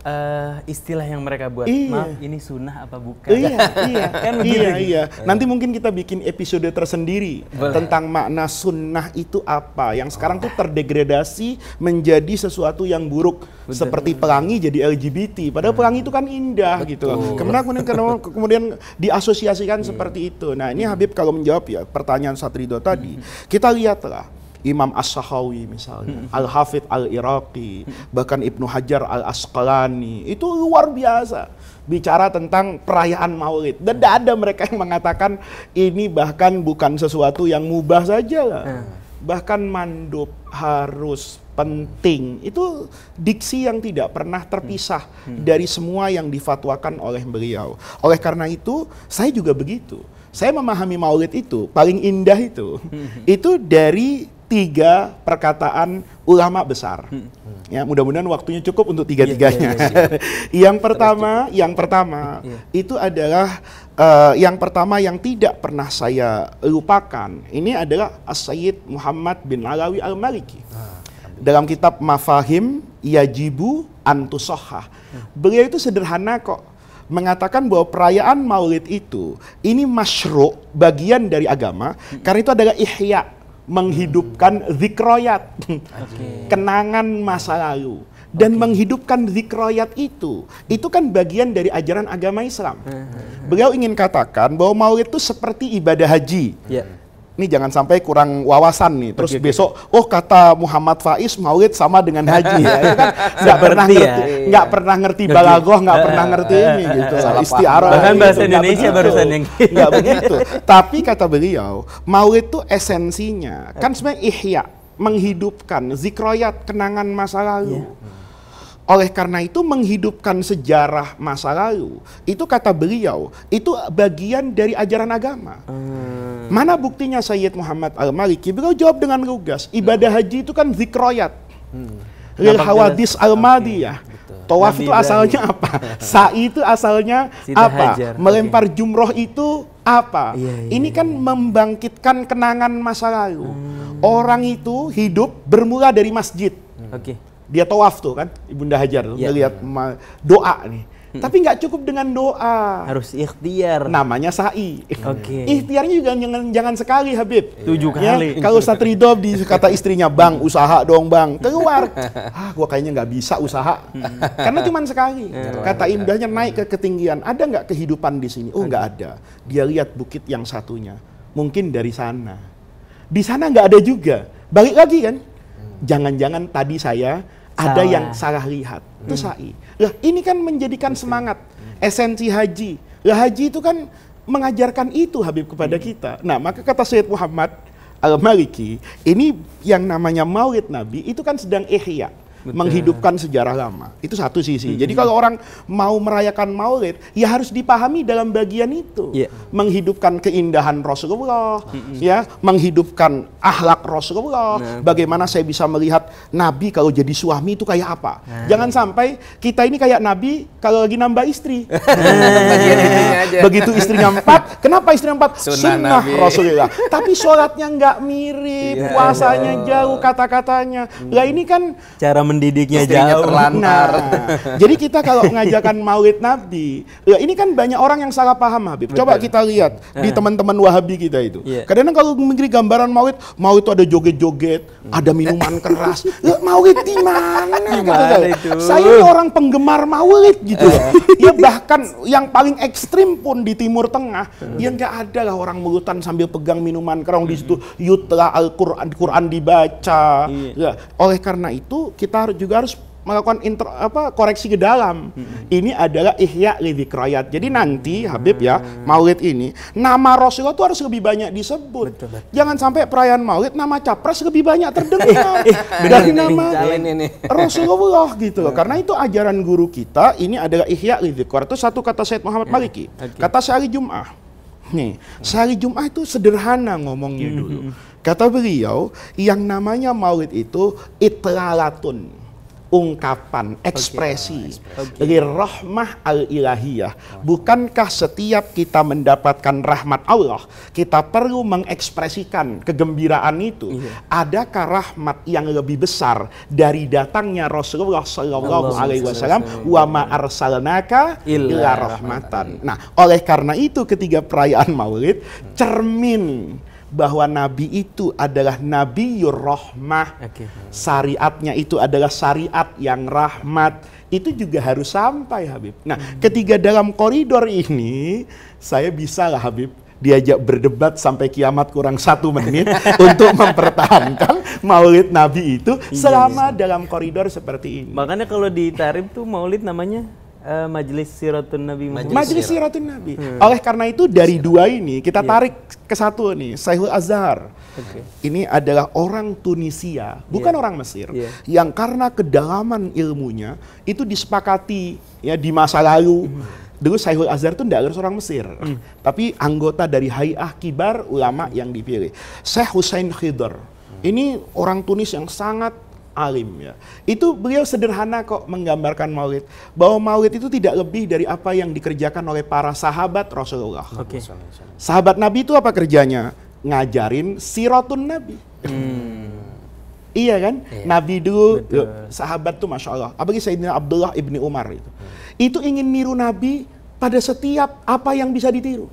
uh, istilah yang mereka buat. Iya. Maaf, ini sunnah apa bukan? Iya, iya. kan iya, Iya, gitu. iya. Nanti mungkin kita bikin episode tersendiri Boleh. tentang makna sunnah itu apa. Yang sekarang oh. tuh terdegradasi menjadi sesuatu yang buruk. Betul. Seperti pelangi jadi LGBT. Padahal hmm. pelangi itu kan indah Betul. gitu. Kemudian kemudian, kemudian diasosiasikan hmm. seperti itu. Nah ini Habib kalau menjawab ya pertanyaan Satrido tadi. Hmm. Kita lihatlah Imam As-Sakhawi misalnya, hmm. Al-Hafidh Al-Iraqi, hmm. bahkan Ibnu Hajar Al-Asqalani. Itu luar biasa bicara tentang perayaan Maulid. Dan tidak ada mereka yang mengatakan ini bahkan bukan sesuatu yang mubah saja lah. Hmm. Bahkan mandub harus penting itu diksi yang tidak pernah terpisah hmm. Hmm. dari semua yang difatwakan oleh beliau. Oleh karena itu, saya juga begitu. Saya memahami Maulid itu paling indah itu. Hmm. Itu dari tiga perkataan ulama besar. Hmm. Ya, mudah-mudahan waktunya cukup untuk tiga-tiganya. Iya, iya, iya, yang pertama, yang pertama itu adalah uh, yang pertama yang tidak pernah saya lupakan. Ini adalah As-Sayyid Muhammad bin Alawi Al-Maliki. Ah, Dalam kitab Mafahim Yajibu Antusohah. Hmm. Beliau itu sederhana kok mengatakan bahwa perayaan maulid itu ini masyru bagian dari agama hmm. karena itu adalah ihya menghidupkan zikroyat, okay. kenangan masa lalu dan okay. menghidupkan zikroyat itu itu kan bagian dari ajaran agama Islam. Beliau ingin katakan bahwa maulid itu seperti ibadah haji. Yeah ini jangan sampai kurang wawasan nih. Terus oke, besok, oh kata Muhammad Faiz Maulid sama dengan haji ya, ya kan nggak pernah ngerti, ya. nggak ya, iya. pernah ngerti balagoh, nggak pernah ngerti ini gitu, istiarah. Bahkan bahasa gitu. Indonesia gak barusan yang nggak begitu. Tapi kata beliau, Maulid itu esensinya kan sebenarnya ihya menghidupkan zikroyat kenangan masa lalu. Yeah. Oleh karena itu menghidupkan sejarah masa lalu itu kata beliau itu bagian dari ajaran agama. Hmm. Mana buktinya Sayyid Muhammad Al-Maliki? Beliau jawab dengan lugas. Ibadah hmm. haji itu kan zikroyat. Hmm. Lil hawadis al-madiyah. ya. Tawaf itu asalnya apa? Sa'i itu asalnya apa? Melempar jumroh itu apa? Iya, iya, iya, Ini kan membangkitkan kenangan masa lalu. Hmm. Orang itu hidup bermula dari masjid. Oke. Dia tawaf tuh kan, Ibunda Hajar tuh yeah. doa nih. Tapi nggak cukup dengan doa. Harus ikhtiar. Namanya sa'i. Oke. Okay. Ikhtiarnya juga jangan jangan sekali Habib. Iya. Tujuh ya, kali. Kalau Ustadz Ridho di kata istrinya, "Bang, usaha dong, Bang." Keluar. ah, gua kayaknya nggak bisa usaha. Karena cuma sekali. Iya, kata indahnya naik ke ketinggian. Ada nggak kehidupan di sini? Oh, nggak ada. Dia lihat bukit yang satunya. Mungkin dari sana. Di sana nggak ada juga. Balik lagi kan? Hmm. Jangan-jangan tadi saya ada salah. yang salah lihat. Itu hmm. sa'i. Lah ini kan menjadikan semangat esensi haji. Lah haji itu kan mengajarkan itu Habib kepada hmm. kita. Nah, maka kata Syed Muhammad Al-Maliki, ini yang namanya Maulid Nabi itu kan sedang ihya. Betul. menghidupkan sejarah lama. Itu satu sisi. Hmm. Jadi kalau orang mau merayakan Maulid, ya harus dipahami dalam bagian itu. Yeah. Menghidupkan keindahan Rasulullah, hmm. ya, menghidupkan ahlak Rasulullah. Nah. Bagaimana saya bisa melihat Nabi kalau jadi suami itu kayak apa? Nah. Jangan sampai kita ini kayak Nabi kalau lagi nambah istri. Nah, begitu istrinya empat, kenapa istrinya empat? Sunnah, Rasulullah. Tapi sholatnya nggak mirip, iya, puasanya iya. jauh, kata-katanya. Lah ini kan cara mendidiknya Istrinya jauh. Terlantar. Nah, jadi kita kalau mengajarkan maulid Nabi, ya ini kan banyak orang yang salah paham Habib. Betul. Coba kita lihat di nah. teman-teman Wahabi kita itu. Yeah. kadang kalau memberi gambaran maulid, maulid itu ada joget-joget, hmm. ada minuman keras. Ya, maulid di mana? Gitu, kan? saya orang penggemar maulid gitu. Iya. ya bahkan yang paling ekstrim pun di Timur Tengah, hmm. ya nggak ada lah orang melutan sambil pegang minuman kerong di situ. Yutlah Al-Quran Quran dibaca. Yeah. Ya. Oleh karena itu kita harus juga harus melakukan inter, apa koreksi ke dalam. Hmm. Ini adalah ihya rakyat Jadi nanti Habib ya Maulid ini nama Rasulullah itu harus lebih banyak disebut. Betul, betul. Jangan sampai perayaan Maulid nama capres lebih banyak terdengar eh, eh, eh. dari nama ini. Rasulullah gitu loh. Karena itu ajaran guru kita ini adalah ihya rakyat Itu satu kata Syekh Muhammad ya, Maliki. Kata sehari Jumat. Ah. Nih, sehari Jumat itu sederhana ngomongnya hmm, dulu. Hmm, hmm. Kata beliau, yang namanya maulid itu itlalatun, ungkapan, ekspresi dari rahmah al-ilahiyah. Bukankah setiap kita mendapatkan rahmat Allah, kita perlu mengekspresikan kegembiraan itu? Iya. Adakah rahmat yang lebih besar dari datangnya Rasulullah Shallallahu Alaihi Wasallam? Wa ma arsalnaka illa rahmatan. Nah, oleh karena itu ketiga perayaan Maulid cermin bahwa nabi itu adalah Nabi rahmah. Okay. Syariatnya itu adalah syariat yang rahmat. Itu juga harus sampai Habib. Nah, hmm. ketiga dalam koridor ini saya bisa lah Habib diajak berdebat sampai kiamat kurang satu menit untuk mempertahankan Maulid Nabi itu iya, selama iya, iya. dalam koridor seperti ini. Makanya kalau di tarif tuh Maulid namanya Uh, eh, Majelis Siratun Nabi Majelis, Majelis Siratun Nabi. Hmm. Oleh karena itu dari dua ini kita iya. tarik ke satu nih, Syaikhul Azhar. Okay. Ini adalah orang Tunisia, bukan yeah. orang Mesir, yeah. yang karena kedalaman ilmunya itu disepakati ya di masa lalu. Hmm. Dulu Syaikhul Azhar itu tidak harus orang Mesir, hmm. tapi anggota dari Hayah Kibar ulama yang dipilih. Syekh Hussein Khidr. Hmm. Ini orang Tunis yang sangat alim ya. Itu beliau sederhana kok menggambarkan maulid bahwa maulid itu tidak lebih dari apa yang dikerjakan oleh para sahabat Rasulullah. Okay. Sahabat Nabi itu apa kerjanya? Ngajarin sirotun Nabi. Hmm. iya kan? Iya. Nabi dulu Betul. sahabat tuh masya Allah. Apalagi Sayyidina Abdullah ibni Umar itu. Hmm. Itu ingin niru Nabi pada setiap apa yang bisa ditiru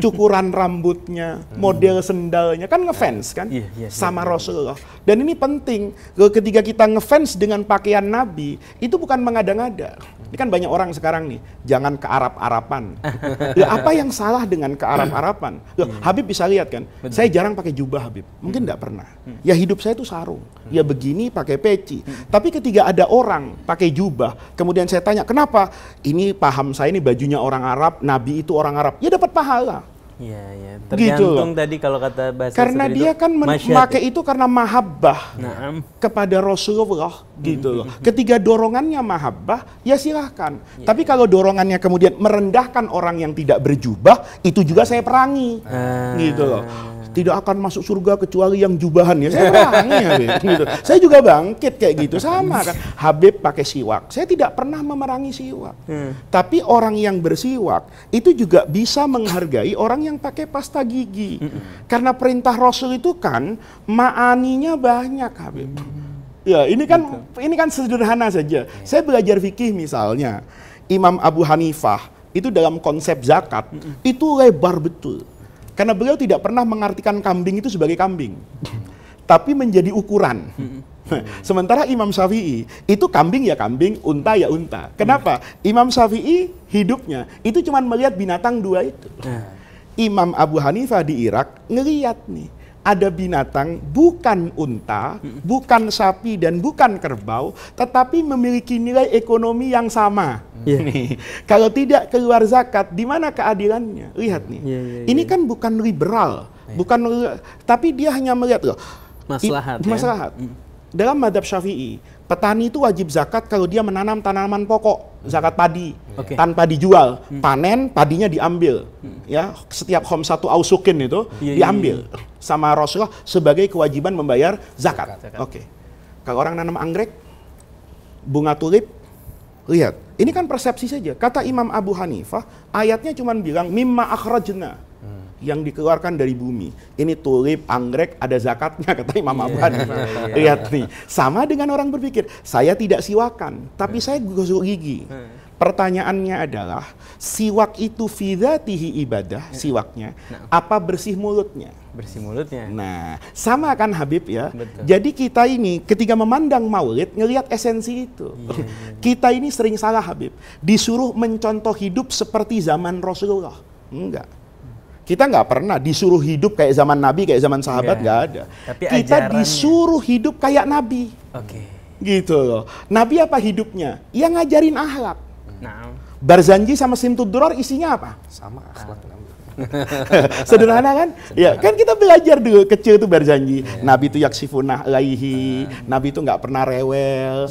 cukuran rambutnya, hmm. model sendalnya kan ngefans kan yeah, yeah, iya. sama yeah. Rasulullah. Dan ini penting ketika kita ngefans dengan pakaian Nabi itu bukan mengada-ngada. Ini kan banyak orang sekarang nih, jangan ke Arab-Arapan. ya, apa yang salah dengan ke Arab-Arapan? hmm. Habib bisa lihat kan, Benar. saya jarang pakai jubah Habib, mungkin tidak hmm. pernah. Hmm. Ya hidup saya itu sarung, hmm. ya begini pakai peci. Hmm. Tapi ketika ada orang pakai jubah, kemudian saya tanya, kenapa? Ini paham saya ini bajunya orang Arab, Nabi itu orang Arab. Ya dapat pahala. Iya, iya. Gitu Tergantung gitu tadi kalau kata bahasa Karena dia itu, kan memakai itu karena mahabbah nah. kepada Rasulullah gitu loh. Ketika dorongannya mahabbah, ya silahkan. Ya. Tapi kalau dorongannya kemudian merendahkan orang yang tidak berjubah, itu juga saya perangi. Ah. Gitu loh tidak akan masuk surga kecuali yang jubahan ya. Saya bangin, ya, Gitu. Saya juga bangkit kayak gitu sama kan. Habib pakai siwak. Saya tidak pernah memerangi siwak. Hmm. Tapi orang yang bersiwak itu juga bisa menghargai orang yang pakai pasta gigi. Hmm. Karena perintah Rasul itu kan maaninya banyak Habib. Hmm. Ya, ini kan Betul. ini kan sederhana saja. Hmm. Saya belajar fikih misalnya Imam Abu Hanifah itu dalam konsep zakat mm itu lebar betul. Karena beliau tidak pernah mengartikan kambing itu sebagai kambing. Tapi menjadi ukuran. Sementara Imam Syafi'i itu kambing ya kambing, unta ya unta. Kenapa? Imam Syafi'i hidupnya itu cuma melihat binatang dua itu. Nah. Imam Abu Hanifah di Irak ngeliat nih ada binatang bukan unta, bukan sapi dan bukan kerbau, tetapi memiliki nilai ekonomi yang sama. Yeah. kalau tidak keluar zakat, di mana keadilannya? Lihat iya, nih, yeah, yeah, yeah. ini iya. kan bukan liberal, yeah. bukan, tapi dia hanya melihat loh, maslahat. I, maslahat. Ya? Mm. Dalam madhab syafi'i, Petani itu wajib zakat kalau dia menanam tanaman pokok, zakat padi, okay. tanpa dijual. Hmm. Panen padinya diambil, hmm. ya setiap home satu ausukin itu yeah, iya, iya. diambil yeah, sama Rasulullah sebagai kewajiban membayar zakat. zakat, zakat. Oke, okay. kalau orang nanam anggrek, bunga tulip, lihat, ini kan persepsi saja. Kata Imam Abu Hanifah, ayatnya cuma bilang mimma akhrajna yang dikeluarkan dari bumi. Ini tulip, anggrek, ada zakatnya kata Imam yeah. Iya, Abadi. Iya, iya. Lihat nih, sama dengan orang berpikir, saya tidak siwakan, tapi saya gosok gigi. Pertanyaannya adalah, siwak itu fidatihi ibadah, siwaknya, nah. apa bersih mulutnya? Bersih mulutnya. Nah, sama kan Habib ya. Betul. Jadi kita ini ketika memandang maulid, ngelihat esensi itu. yeah. kita ini sering salah Habib. Disuruh mencontoh hidup seperti zaman Rasulullah. Enggak kita nggak pernah disuruh hidup kayak zaman Nabi, kayak zaman sahabat iya. nggak ada. Tapi kita ajarannya. disuruh hidup kayak Nabi. Oke. Okay. Gitu loh. Nabi apa hidupnya? Yang ngajarin ahlak. Nah. Barzanji sama simtudror isinya apa? Sama ah. akhlak. Sederhana kan? Sederhana. Ya, kan kita belajar dulu kecil tuh berjanji. ya. Nabi itu yaksifunah laihi, ya. Nah. Nabi itu nggak pernah rewel.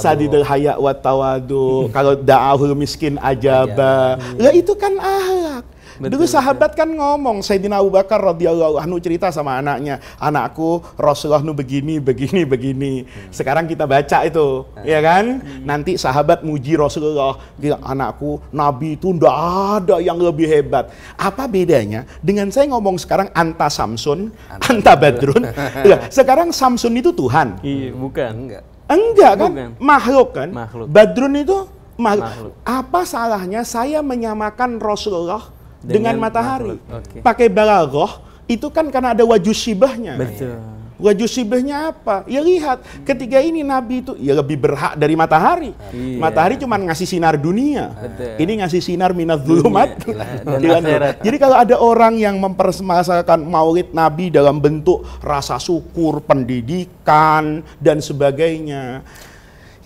Sadidul hayak watawadu. tawadu. Kalau da'ahul miskin ajaba. Lah itu kan ahlak. Betul, Dulu sahabat betul. kan ngomong, Sayyidina Abu Bakar radhiyallahu anhu cerita sama anaknya, anakku Rasulullah nu begini, begini, begini. Hmm. Sekarang kita baca itu, hmm. ya kan? Hmm. Nanti sahabat muji Rasulullah, bilang anakku Nabi itu ndak ada yang lebih hebat. Apa bedanya dengan saya ngomong sekarang anta Samsun, anta, anta Badrun? Iya, sekarang Samsun itu Tuhan. Iya, bukan. Enggak. Enggak kan? Bukan. Makhluk kan? Makhluk. Badrun itu makhluk. makhluk. Apa salahnya saya menyamakan Rasulullah dengan, dengan matahari. Okay. Pakai balagoh itu kan karena ada wajah shibahnya. Betul. Wajah shibahnya apa? Ya lihat, ketiga ini Nabi itu ya lebih berhak dari matahari. Iya. Matahari cuma ngasih sinar dunia. Betul. Ini ngasih sinar minat zulumat. Iya, iya. Jadi kalau ada orang yang mempermasalahkan maulid Nabi dalam bentuk rasa syukur, pendidikan, dan sebagainya,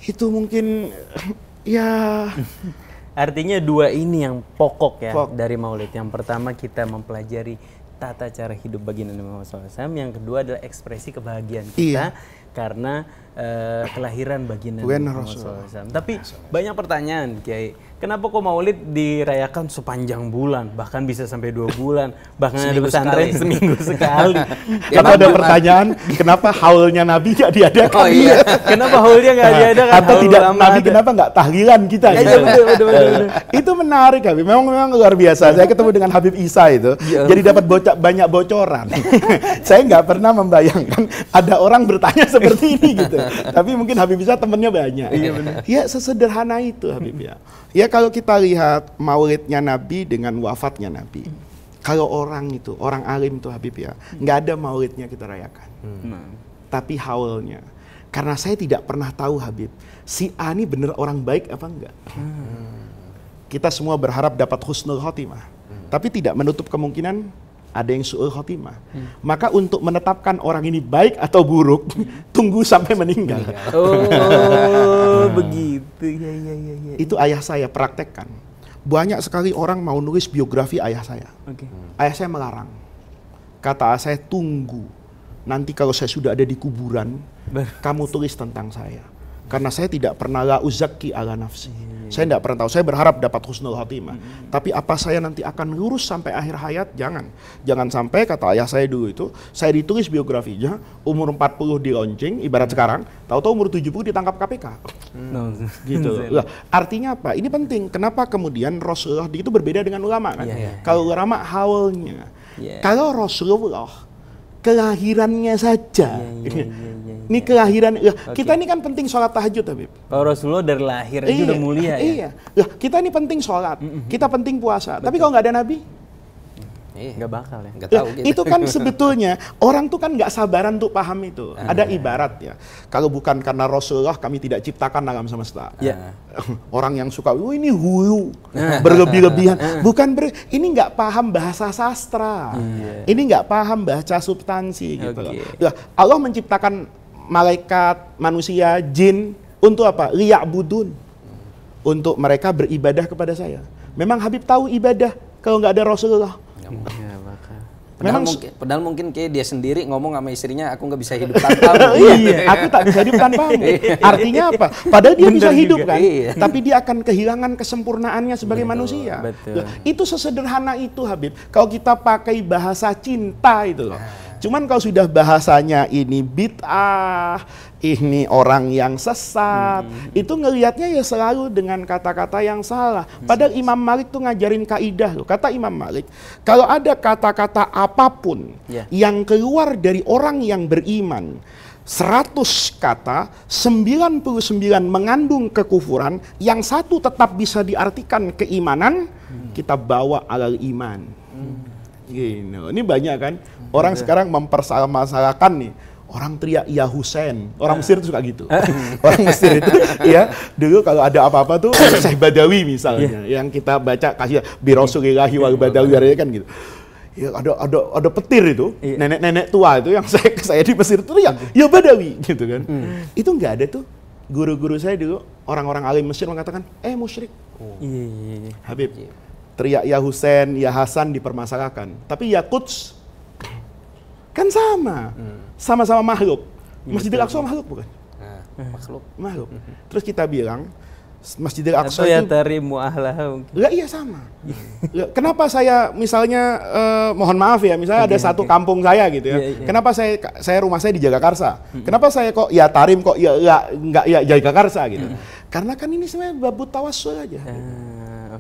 itu mungkin ya Artinya dua ini yang pokok ya Pok. dari Maulid. Yang pertama kita mempelajari tata cara hidup baginda Nabi Muhammad SAW. Yang kedua adalah ekspresi kebahagiaan kita iya. karena uh, kelahiran baginda Nabi Muhammad SAW. Tapi banyak pertanyaan Kiai Kenapa kok Maulid dirayakan sepanjang bulan, bahkan bisa sampai dua bulan, bahkan seminggu ada pesantren sekali. seminggu sekali. ya, Kenapa ada pertanyaan, kenapa haulnya Nabi gak diadakan? Oh iya. kenapa haulnya nggak nah, diadakan? Atau Haul tidak Nabi ada. kenapa nggak tahlilan kita? Ya, gitu. betul, betul, betul, betul. Nah, itu menarik, Habib. Memang memang luar biasa. Saya ketemu dengan Habib Isa itu, ya. jadi dapat bocah banyak bocoran. Saya nggak pernah membayangkan ada orang bertanya seperti ini gitu. Tapi mungkin Habib Isa temennya banyak. Iya benar. Ya sesederhana itu Habib ya. Ya kalau kita lihat maulidnya Nabi dengan wafatnya Nabi. Kalau orang itu, orang alim itu Habib ya, nggak ada maulidnya kita rayakan. Hmm. Nah. Tapi haulnya. Karena saya tidak pernah tahu Habib, si A ini bener orang baik apa enggak. Hmm. Kita semua berharap dapat husnul khotimah. Hmm. Tapi tidak menutup kemungkinan ada yang suul khotimah. Hmm. Maka untuk menetapkan orang ini baik atau buruk, tunggu sampai meninggal. Oh, hmm. begitu. Ya, ya, ya, ya, ya. Itu ayah saya praktekkan. Banyak sekali orang mau nulis biografi ayah saya. Okay. Hmm. Ayah saya melarang. Kata ayah saya tunggu. Nanti kalau saya sudah ada di kuburan, kamu tulis tentang saya. Karena saya tidak pernah la uzaki ala nafsi. Hmm hmm. saya tidak pernah tahu saya berharap dapat husnul khotimah hmm. tapi apa saya nanti akan lurus sampai akhir hayat jangan jangan sampai kata ayah saya dulu itu saya ditulis biografinya umur 40 di launching ibarat hmm. sekarang tahu-tahu umur 70 ditangkap KPK hmm. gitu loh artinya apa ini penting kenapa kemudian Rasulullah itu berbeda dengan ulama kan iya, yeah, yeah, kalau ulama hawalnya yeah. kalau Rasulullah kelahirannya saja. Iya, iya, iya, ini kelahiran. Lah, okay. kita ini kan penting sholat tahajud, Habib. Kalau Rasulullah dari lahir iya, udah mulia ya. iya. ya. Lah, kita ini penting sholat, mm -hmm. kita penting puasa. Betul. Tapi kalau nggak ada Nabi, Iya. Nggak bakal ya. tahu gitu. Itu kan sebetulnya orang tuh kan nggak sabaran untuk paham itu. Uh. Ah. Ada ibarat ya. Kalau bukan karena Rasulullah kami tidak ciptakan alam semesta. Ya. orang yang suka, oh ini huyu, uh. berlebih-lebihan. Uh. Bukan ber, ini nggak paham bahasa sastra. Yeah. Iya. Ini nggak paham baca substansi gitu loh. Allah menciptakan malaikat, manusia, jin untuk apa? Liyak budun. Untuk mereka beribadah kepada saya. Memang Habib tahu ibadah kalau nggak ada Rasulullah mungkin. Iya, padahal Memang mungkin, padahal mungkin kayak dia sendiri ngomong sama istrinya, aku nggak bisa hidup tanpa iya, iya, aku tak bisa hidup tanpamu. Iya. Artinya apa? Padahal dia Bener bisa hidup kan, tapi dia akan kehilangan kesempurnaannya sebagai betul, manusia. Betul. itu sesederhana itu Habib. Kalau kita pakai bahasa cinta itu loh. Nah. Cuman kalau sudah bahasanya ini bid'ah, ini orang yang sesat. Hmm. Itu ngelihatnya ya selalu dengan kata-kata yang salah. Hmm. Padahal Imam Malik tuh ngajarin kaidah loh. Kata Imam Malik, kalau ada kata-kata apapun yeah. yang keluar dari orang yang beriman, 100 kata, 99 mengandung kekufuran, yang satu tetap bisa diartikan keimanan, hmm. kita bawa alal iman. Hmm. Gino. ini banyak kan? Hmm. Orang hmm. sekarang mempersalahkan nih orang teriak ya Husain. Orang eh. Mesir itu suka gitu. Eh. orang Mesir itu ya dulu kalau ada apa-apa tuh Syekh Badawi misalnya yeah. yang kita baca kasih rasulillahi wa badawi iya. ya kan gitu. Ya, ada ada ada petir itu iya. nenek-nenek tua itu yang saya saya di Mesir teriak hmm. ya Badawi gitu kan. Hmm. Itu nggak ada tuh guru-guru saya dulu orang-orang alim Mesir mengatakan eh musyrik. Oh. Iya, Habib. Teriak ya Husain, ya Hasan dipermasalahkan. Tapi ya Quds Kan sama. Hmm. Sama-sama hmm. makhluk. Masjidil Aqsa makhluk bukan? Nah, hmm. makhluk. Makhluk. Hmm. Terus kita bilang Masjidil Aqsa ya itu. ya dari muahlah mungkin. Lah iya sama. Iya. Kenapa saya misalnya eh, mohon maaf ya, misalnya ada satu kampung saya gitu ya. Yeah, yeah. Kenapa saya saya rumah saya di Jagakarsa? Mm-hmm. Kenapa saya kok ya tarim kok ya enggak ya, enggak ya Jagakarsa gitu. hmm Karena kan ini sebenarnya babu tawassul aja. Gitu.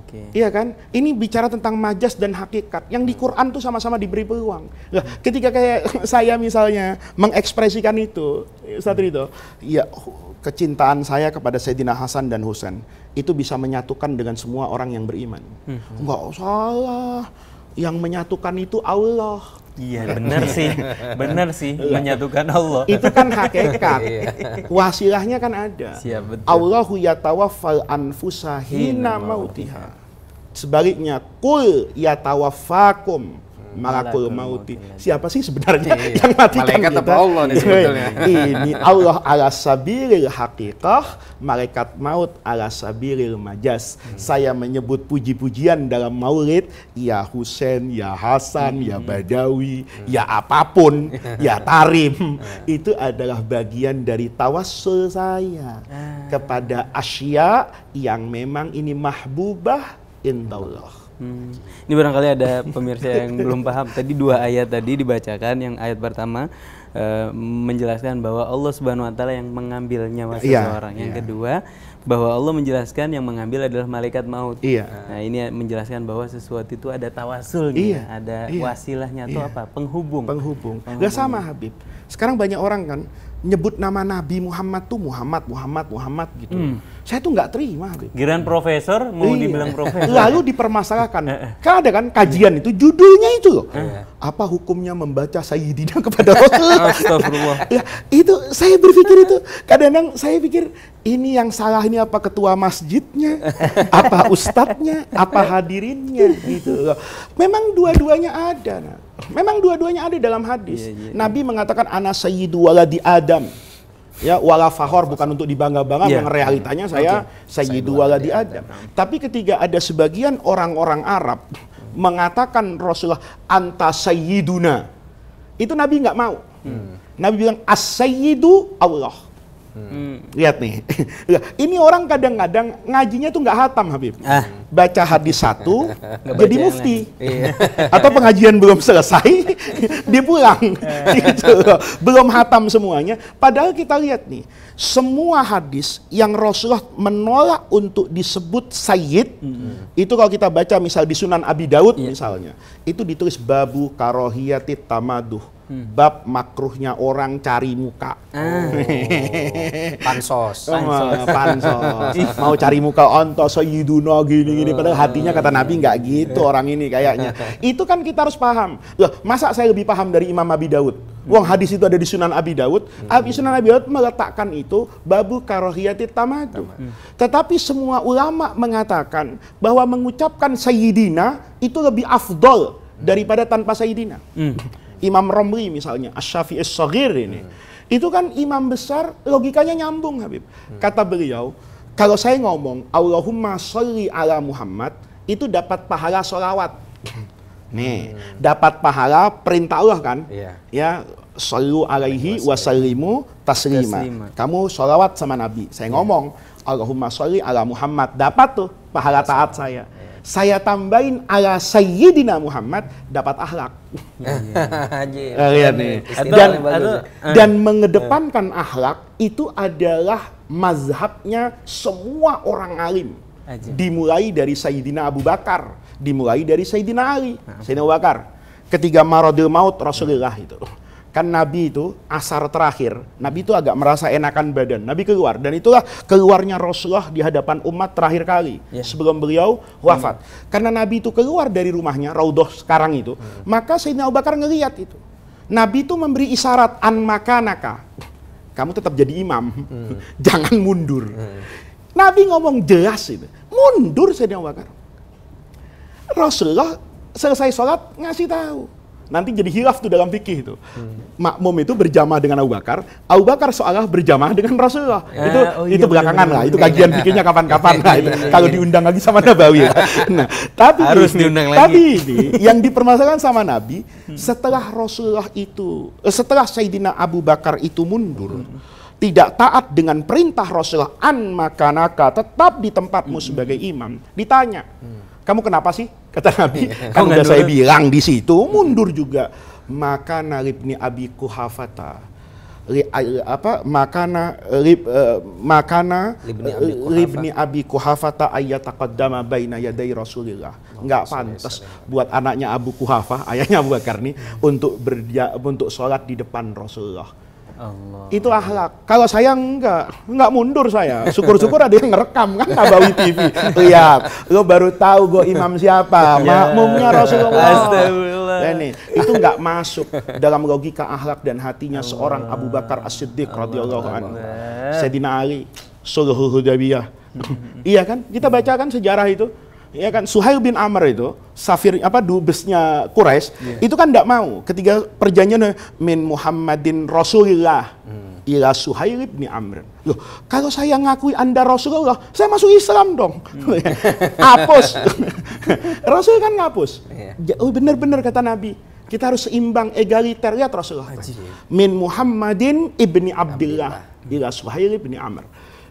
Okay. Iya kan? Ini bicara tentang majas dan hakikat. Yang di Quran tuh sama-sama diberi peluang. Nah, ketika kayak saya misalnya mengekspresikan itu, Ustaz hmm. itu. ya kecintaan saya kepada Sayyidina Hasan dan Husain itu bisa menyatukan dengan semua orang yang beriman. Enggak hmm. salah. Yang menyatukan itu Allah. Iya benar sih, benar sih iya. menyatukan Allah. Itu kan hakikat. Iya. Wasilahnya kan ada. Siap, betul. Allahu yatawaffal anfusahina hina mautiha. Sebaliknya, kul yatawaffakum malakul mauti. Siapa sih sebenarnya iya, yang matikan malaikat kita? Malaikat Allah nih iya. sebetulnya? Ini Allah ala sabiril hakikah, malaikat maut ala sabiril majas. Hmm. Saya menyebut puji-pujian dalam maulid, ya Husain, ya Hasan, ya hmm. ya Badawi, hmm. ya apapun, ya Tarim. Hmm. Itu adalah bagian dari tawassul saya ah. kepada asya yang memang ini mahbubah indaullah. Hmm. Ini barangkali ada pemirsa yang belum paham. Tadi dua ayat tadi dibacakan. Yang ayat pertama uh, menjelaskan bahwa Allah Subhanahu wa taala yang mengambil nyawa iya, seseorang. yang yeah. kedua bahwa Allah menjelaskan yang mengambil adalah malaikat maut. Iya. Nah, ini menjelaskan bahwa sesuatu itu ada tawasulnya, iya, ada iya, wasilahnya atau iya. apa? Penghubung. Penghubung. Penghubung. Gak sama Habib. Sekarang banyak orang kan nyebut nama Nabi Muhammad tuh Muhammad, Muhammad, Muhammad gitu. Hmm saya tuh nggak terima. Giran profesor mau iya. dibilang profesor. Lalu dipermasalahkan. Eh, eh. kan ada kan kajian itu judulnya itu loh. Eh. Apa hukumnya membaca Sayyidina kepada Rasul? Astagfirullah. ya, itu saya berpikir itu kadang-kadang saya pikir ini yang salah ini apa ketua masjidnya, apa ustadznya, apa hadirinnya gitu loh. Memang dua-duanya ada. Nah. Memang dua-duanya ada dalam hadis. iya, iya. iya. Nabi mengatakan anak sayyidu waladi Adam. Ya, wala fahor bukan untuk dibangga-bangga, yeah. Iya. realitanya hmm. saya okay. sayyidu wala di Adam. Tapi ketika ada sebagian orang-orang Arab mengatakan Rasulullah anta sayyiduna, itu Nabi nggak mau. Hmm. Nabi bilang as-sayyidu Allah. Hmm. Lihat nih, ini orang kadang-kadang ngajinya tuh nggak hatam Habib. Ah. Baca hadis satu, jadi mufti. Iya. Atau pengajian belum selesai, dia pulang. gitu. Belum hatam semuanya. Padahal kita lihat nih, semua hadis yang Rasulullah menolak untuk disebut sayyid, hmm. itu kalau kita baca misal di Sunan Abi Daud yeah. misalnya, itu ditulis babu karohiyati tamaduh hmm. bab makruhnya orang cari muka. Ah. Oh. oh. pansos. Pansos. pansos. Mau cari muka onto sayyiduna gini-gini oh. padahal hatinya kata Nabi nggak gitu orang ini kayaknya. Itu kan kita harus paham. Loh, masa saya lebih paham dari Imam Abi Daud? Wong hmm. hadis itu ada di Sunan Abi Daud. Hmm. Abi Sunan Abi Daud meletakkan itu babu karohiyati tamadu. Hmm. Tetapi semua ulama mengatakan bahwa mengucapkan sayyidina itu lebih afdol hmm. daripada tanpa sayyidina. Hmm. Imam Romli misalnya, asy Sogir ini. Hmm. Itu kan imam besar logikanya nyambung Habib. Hmm. Kata beliau, kalau saya ngomong Allahumma sholli ala Muhammad itu dapat pahala sholawat. Nih, hmm. dapat pahala perintah Allah kan? Yeah. Ya, solu alaihi wasallimu taslima. taslima. Kamu sholawat sama Nabi. Saya yeah. ngomong Allahumma sholli ala Muhammad. Dapat tuh pahala taat saya. Saya tambahin ala Sayyidina Muhammad dapat akhlak. Nah, lihat Dan, ya. dan eh. mengedepankan akhlak itu adalah mazhabnya semua orang alim. Dimulai dari Sayyidina Abu Bakar, dimulai dari Sayyidina Ali, Sayyidina Abu Bakar. Ketiga Maradil Maut Rasulullah itu kan Nabi itu asar terakhir, Nabi itu agak merasa enakan badan. Nabi keluar dan itulah keluarnya Rasulullah di hadapan umat terakhir kali yeah. sebelum beliau wafat. Hmm. Karena Nabi itu keluar dari rumahnya Raudhah sekarang itu, hmm. maka Sayyidina Abu Bakar ngelihat itu. Nabi itu memberi isyarat an makanaka. Kamu tetap jadi imam. Hmm. Jangan mundur. Hmm. Nabi ngomong jelas itu. Mundur Sayyidina Abu Bakar. Rasulullah selesai sholat ngasih tahu nanti jadi hilaf tuh dalam fikih itu. Hmm. Makmum itu berjamaah dengan Abu Bakar, Abu Bakar seolah berjamaah dengan Rasulullah. Eh, itu oh iya, itu belakangan bener, lah, itu kajian fikihnya kapan-kapan lah. Iya, iya, itu, kalau iya. diundang lagi sama Nabawi. Ya. Nah, tapi harus ini, diundang lagi. Tapi ini yang dipermasalahkan sama Nabi setelah Rasulullah itu, eh, setelah Sayyidina Abu Bakar itu mundur. Hmm tidak taat dengan perintah Rasulullah an makanaka tetap di tempatmu hmm. sebagai imam ditanya hmm. kamu kenapa sih Kata Nabi, kan oh, udah saya bilang di situ, mundur juga. Maka naribni abi kuhafata. Li, apa makana rib, uh, makana ribni eh, abi kuhafata ayat takadama baina yadai rasulillah oh, nggak pantas buat anaknya Abu Kuhafa, ayahnya Abu Bakar untuk berdia, untuk sholat di depan Rasulullah Allah. Itu akhlak. Kalau saya enggak, enggak mundur saya. Syukur-syukur ada yang ngerekam kan Nabawi TV. Lihat, lo baru tahu gue imam siapa, ya. makmumnya Rasulullah. Astagfirullah. Nah, ini itu enggak masuk dalam logika akhlak dan hatinya Allah. seorang Abu Bakar As-Siddiq radhiyallahu anhu. Sayyidina Ali, Sulhul Hudaybiyah. iya kan? Kita baca kan sejarah itu ya kan Suhail bin Amr itu safir apa dubesnya Quraisy yeah. itu kan tidak mau ketika perjanjian min Muhammadin Rasulillah hmm. ila Suhail bin Amr loh kalau saya ngakui anda Rasulullah saya masuk Islam dong hmm. hapus Rasul kan ngapus yeah. oh benar-benar kata Nabi kita harus seimbang egaliter ya Rasulullah min Muhammadin ibni Abdullah, Abdullah. ila Suhail bin Amr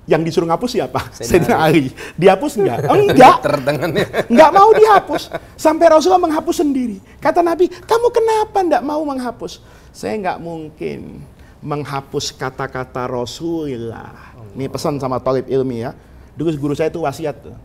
yang disuruh ngapus siapa? Sayyidina Ali. Dihapus enggak? Enggak. Oh, enggak mau dihapus. Sampai Rasulullah menghapus sendiri. Kata Nabi, kamu kenapa enggak mau menghapus? Saya enggak mungkin menghapus kata-kata Rasulullah. Ini pesan sama talib ilmi ya. Dulu guru saya itu wasiat tuh.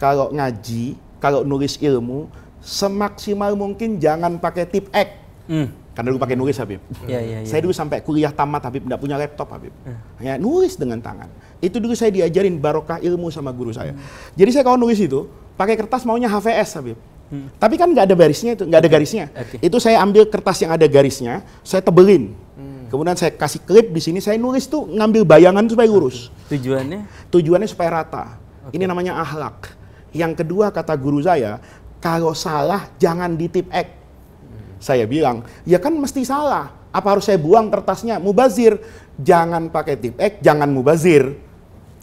Kalau ngaji, kalau nulis ilmu, semaksimal mungkin jangan pakai tip X. Hmm karena dulu pakai nulis Habib. Ya, ya, ya. Saya dulu sampai kuliah tamat Habib, nggak punya laptop Habib. Ya. nulis dengan tangan. Itu dulu saya diajarin barokah ilmu sama guru saya. Hmm. Jadi saya kalau nulis itu, pakai kertas maunya HVS Habib. Hmm. Tapi kan nggak ada barisnya itu, nggak ada garisnya. Okay. Itu saya ambil kertas yang ada garisnya, saya tebelin. Hmm. Kemudian saya kasih klip di sini, saya nulis tuh ngambil bayangan supaya lurus. Okay. Tujuannya? Tujuannya supaya rata. Okay. Ini namanya ahlak. Yang kedua kata guru saya, kalau salah jangan ditip ek saya bilang, ya kan mesti salah. Apa harus saya buang kertasnya? Mubazir. Jangan pakai tip X, jangan mubazir.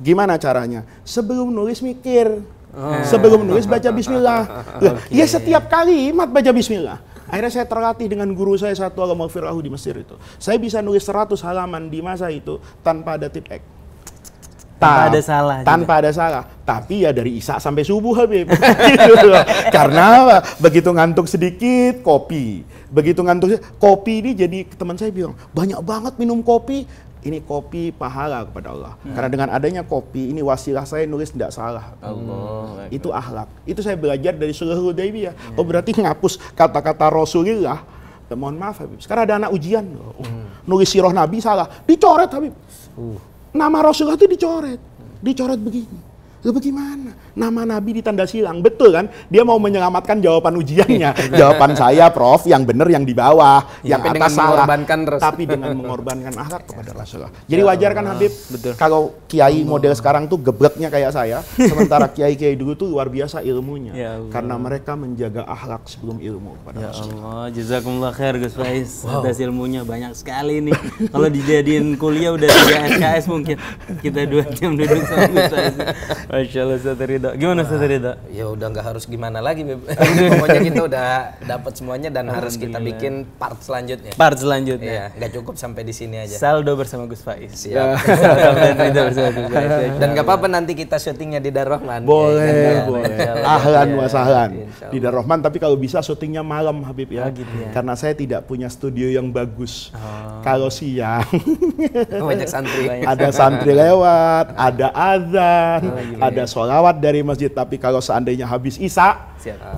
Gimana caranya? Sebelum nulis mikir. Oh. Sebelum nulis baca bismillah. Iya okay. Ya setiap imat baca bismillah. Akhirnya saya terlatih dengan guru saya satu Allah di Mesir itu. Saya bisa nulis 100 halaman di masa itu tanpa ada tip X tanpa ada salah tanpa juga. ada salah tapi ya dari isak sampai subuh Habib gitu loh. karena begitu ngantuk sedikit kopi begitu ngantuk kopi ini jadi teman saya bilang banyak banget minum kopi ini kopi pahala kepada Allah. Hmm. Karena dengan adanya kopi ini wasilah saya nulis tidak salah. Allah. Hmm. Itu ahlak Itu saya belajar dari Sulh Hudaybiyah. Hmm. Oh berarti ngapus kata-kata Rasulullah. Eh, mohon maaf Habib. Sekarang ada anak ujian loh. Hmm. Nulis sirah Nabi salah. Dicoret Habib. Uh. Nama Rasulullah itu dicoret. Dicoret begini. Lalu bagaimana? Nama Nabi ditanda silang, betul kan? Dia mau menyelamatkan jawaban ujiannya. Iya. jawaban saya, Prof, yang benar yang di bawah, ya, yang atas salah. Terus. Tapi dengan mengorbankan akhlak kepada Rasulullah. Ya Jadi wajar kan Habib? Betul. Kalau kiai model sekarang tuh gebleknya kayak saya, sementara kiai-kiai dulu tuh luar biasa ilmunya. Ya Karena mereka menjaga akhlak sebelum ilmu kepada ya Rasulullah. Allah, jazakumullah khair Gus Faiz. Wow. Atas ilmunya banyak sekali nih. Kalau dijadiin kuliah udah tiga SKS mungkin. Kita dua jam duduk sama Gus Faiz. Masya Allah Ustaz Ridho. Gimana Ustaz Ridho? Ah, ya udah nggak harus gimana lagi Pokoknya kita gitu, udah dapat semuanya dan harus kita bikin part selanjutnya. Part selanjutnya. Iya, nggak cukup sampai di sini aja. Saldo bersama Gus Faiz. Siap. Dan nggak apa-apa nanti kita syutingnya di Darrohman. Boleh, ya, boleh. Iya, Ahlan iya, wa sahlan. Di Darrohman tapi kalau bisa syutingnya malam Habib ya. Oh, gitu ya. Karena saya tidak punya studio yang bagus. Oh. Kalau siang banyak santri. Ada santri lewat, ada azan. Oh, ada sholawat dari masjid tapi kalau seandainya habis isa, ah.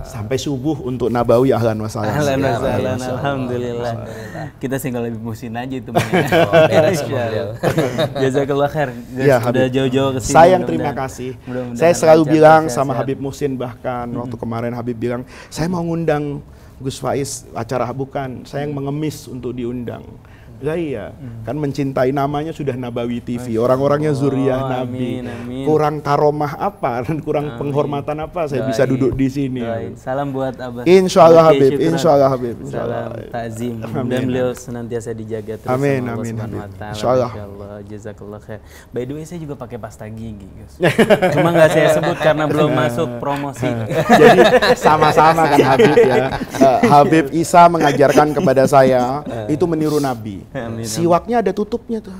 sampai subuh untuk Nabawi ahlan wasalam. Ahlan ya, Alhamdulillah. Kita single lebih musin aja itu. Ya. Oh, Jazakallah khair. Ya, sudah jauh-jauh ke sini. Sayang terima kasih. Saya selalu bilang sama Habib Musin bahkan hmm. waktu kemarin Habib bilang saya mau ngundang Gus Faiz acara bukan, saya yang mengemis untuk diundang. Ya iya, hmm. kan mencintai namanya sudah Nabawi TV. Orang-orangnya zuriyah oh, Nabi. Amin, amin. Kurang karomah apa dan kurang amin. penghormatan apa saya Doain. bisa duduk di sini. Doain. Salam buat Abah. Insyaallah Habib, insyaallah Habib. Salam takzim. Dan beliau senantiasa dijaga terus amin, sama amin, Allah Subhanahu wa taala. Insyaallah. Jazakallah khair. By the way saya juga pakai pasta gigi, Gus. Cuma nggak saya sebut karena belum nah. masuk promosi. Jadi sama-sama kan Habib ya. Eh, Habib Isa mengajarkan kepada saya itu meniru Nabi. Amin. Siwaknya ada tutupnya tuh.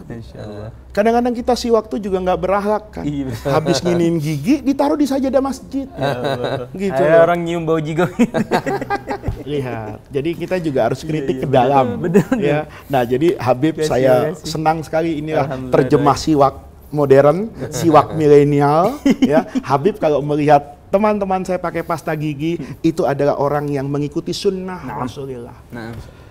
Kadang-kadang kita siwak tuh juga nggak berahak kan. Iya. Habis nginin gigi ditaruh di saja sajadah masjid. Ya, gitu. Ada orang nyium bau gigi. Lihat. Jadi kita juga harus iya, kritik iya, iya, ke dalam. Betul, betul, ya. Nah, jadi Habib biasi, saya senang sekali inilah terjemah siwak modern, siwak milenial ya. Habib kalau melihat teman-teman saya pakai pasta gigi itu adalah orang yang mengikuti sunnah nah. Rasulullah. Nah.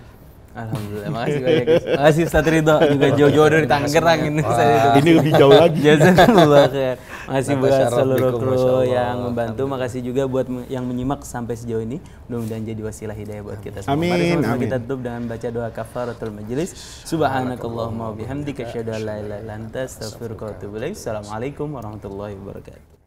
Alhamdulillah, makasih banyak Makasih Ustaz Ridho juga jauh-jauh dari Tangerang ini saya itu. Ini lebih jauh lagi. Jazakallah khair. Makasih buat seluruh kru yang membantu, makasih juga buat yang menyimak sampai sejauh ini. Mudah-mudahan jadi wasilah hidayah buat kita semua. Amin. Mari kita tutup dengan baca doa kafaratul majelis. Subhanakallahumma wa bihamdika asyhadu an la ilaha illa anta astaghfiruka wa atubu Assalamualaikum warahmatullahi wabarakatuh.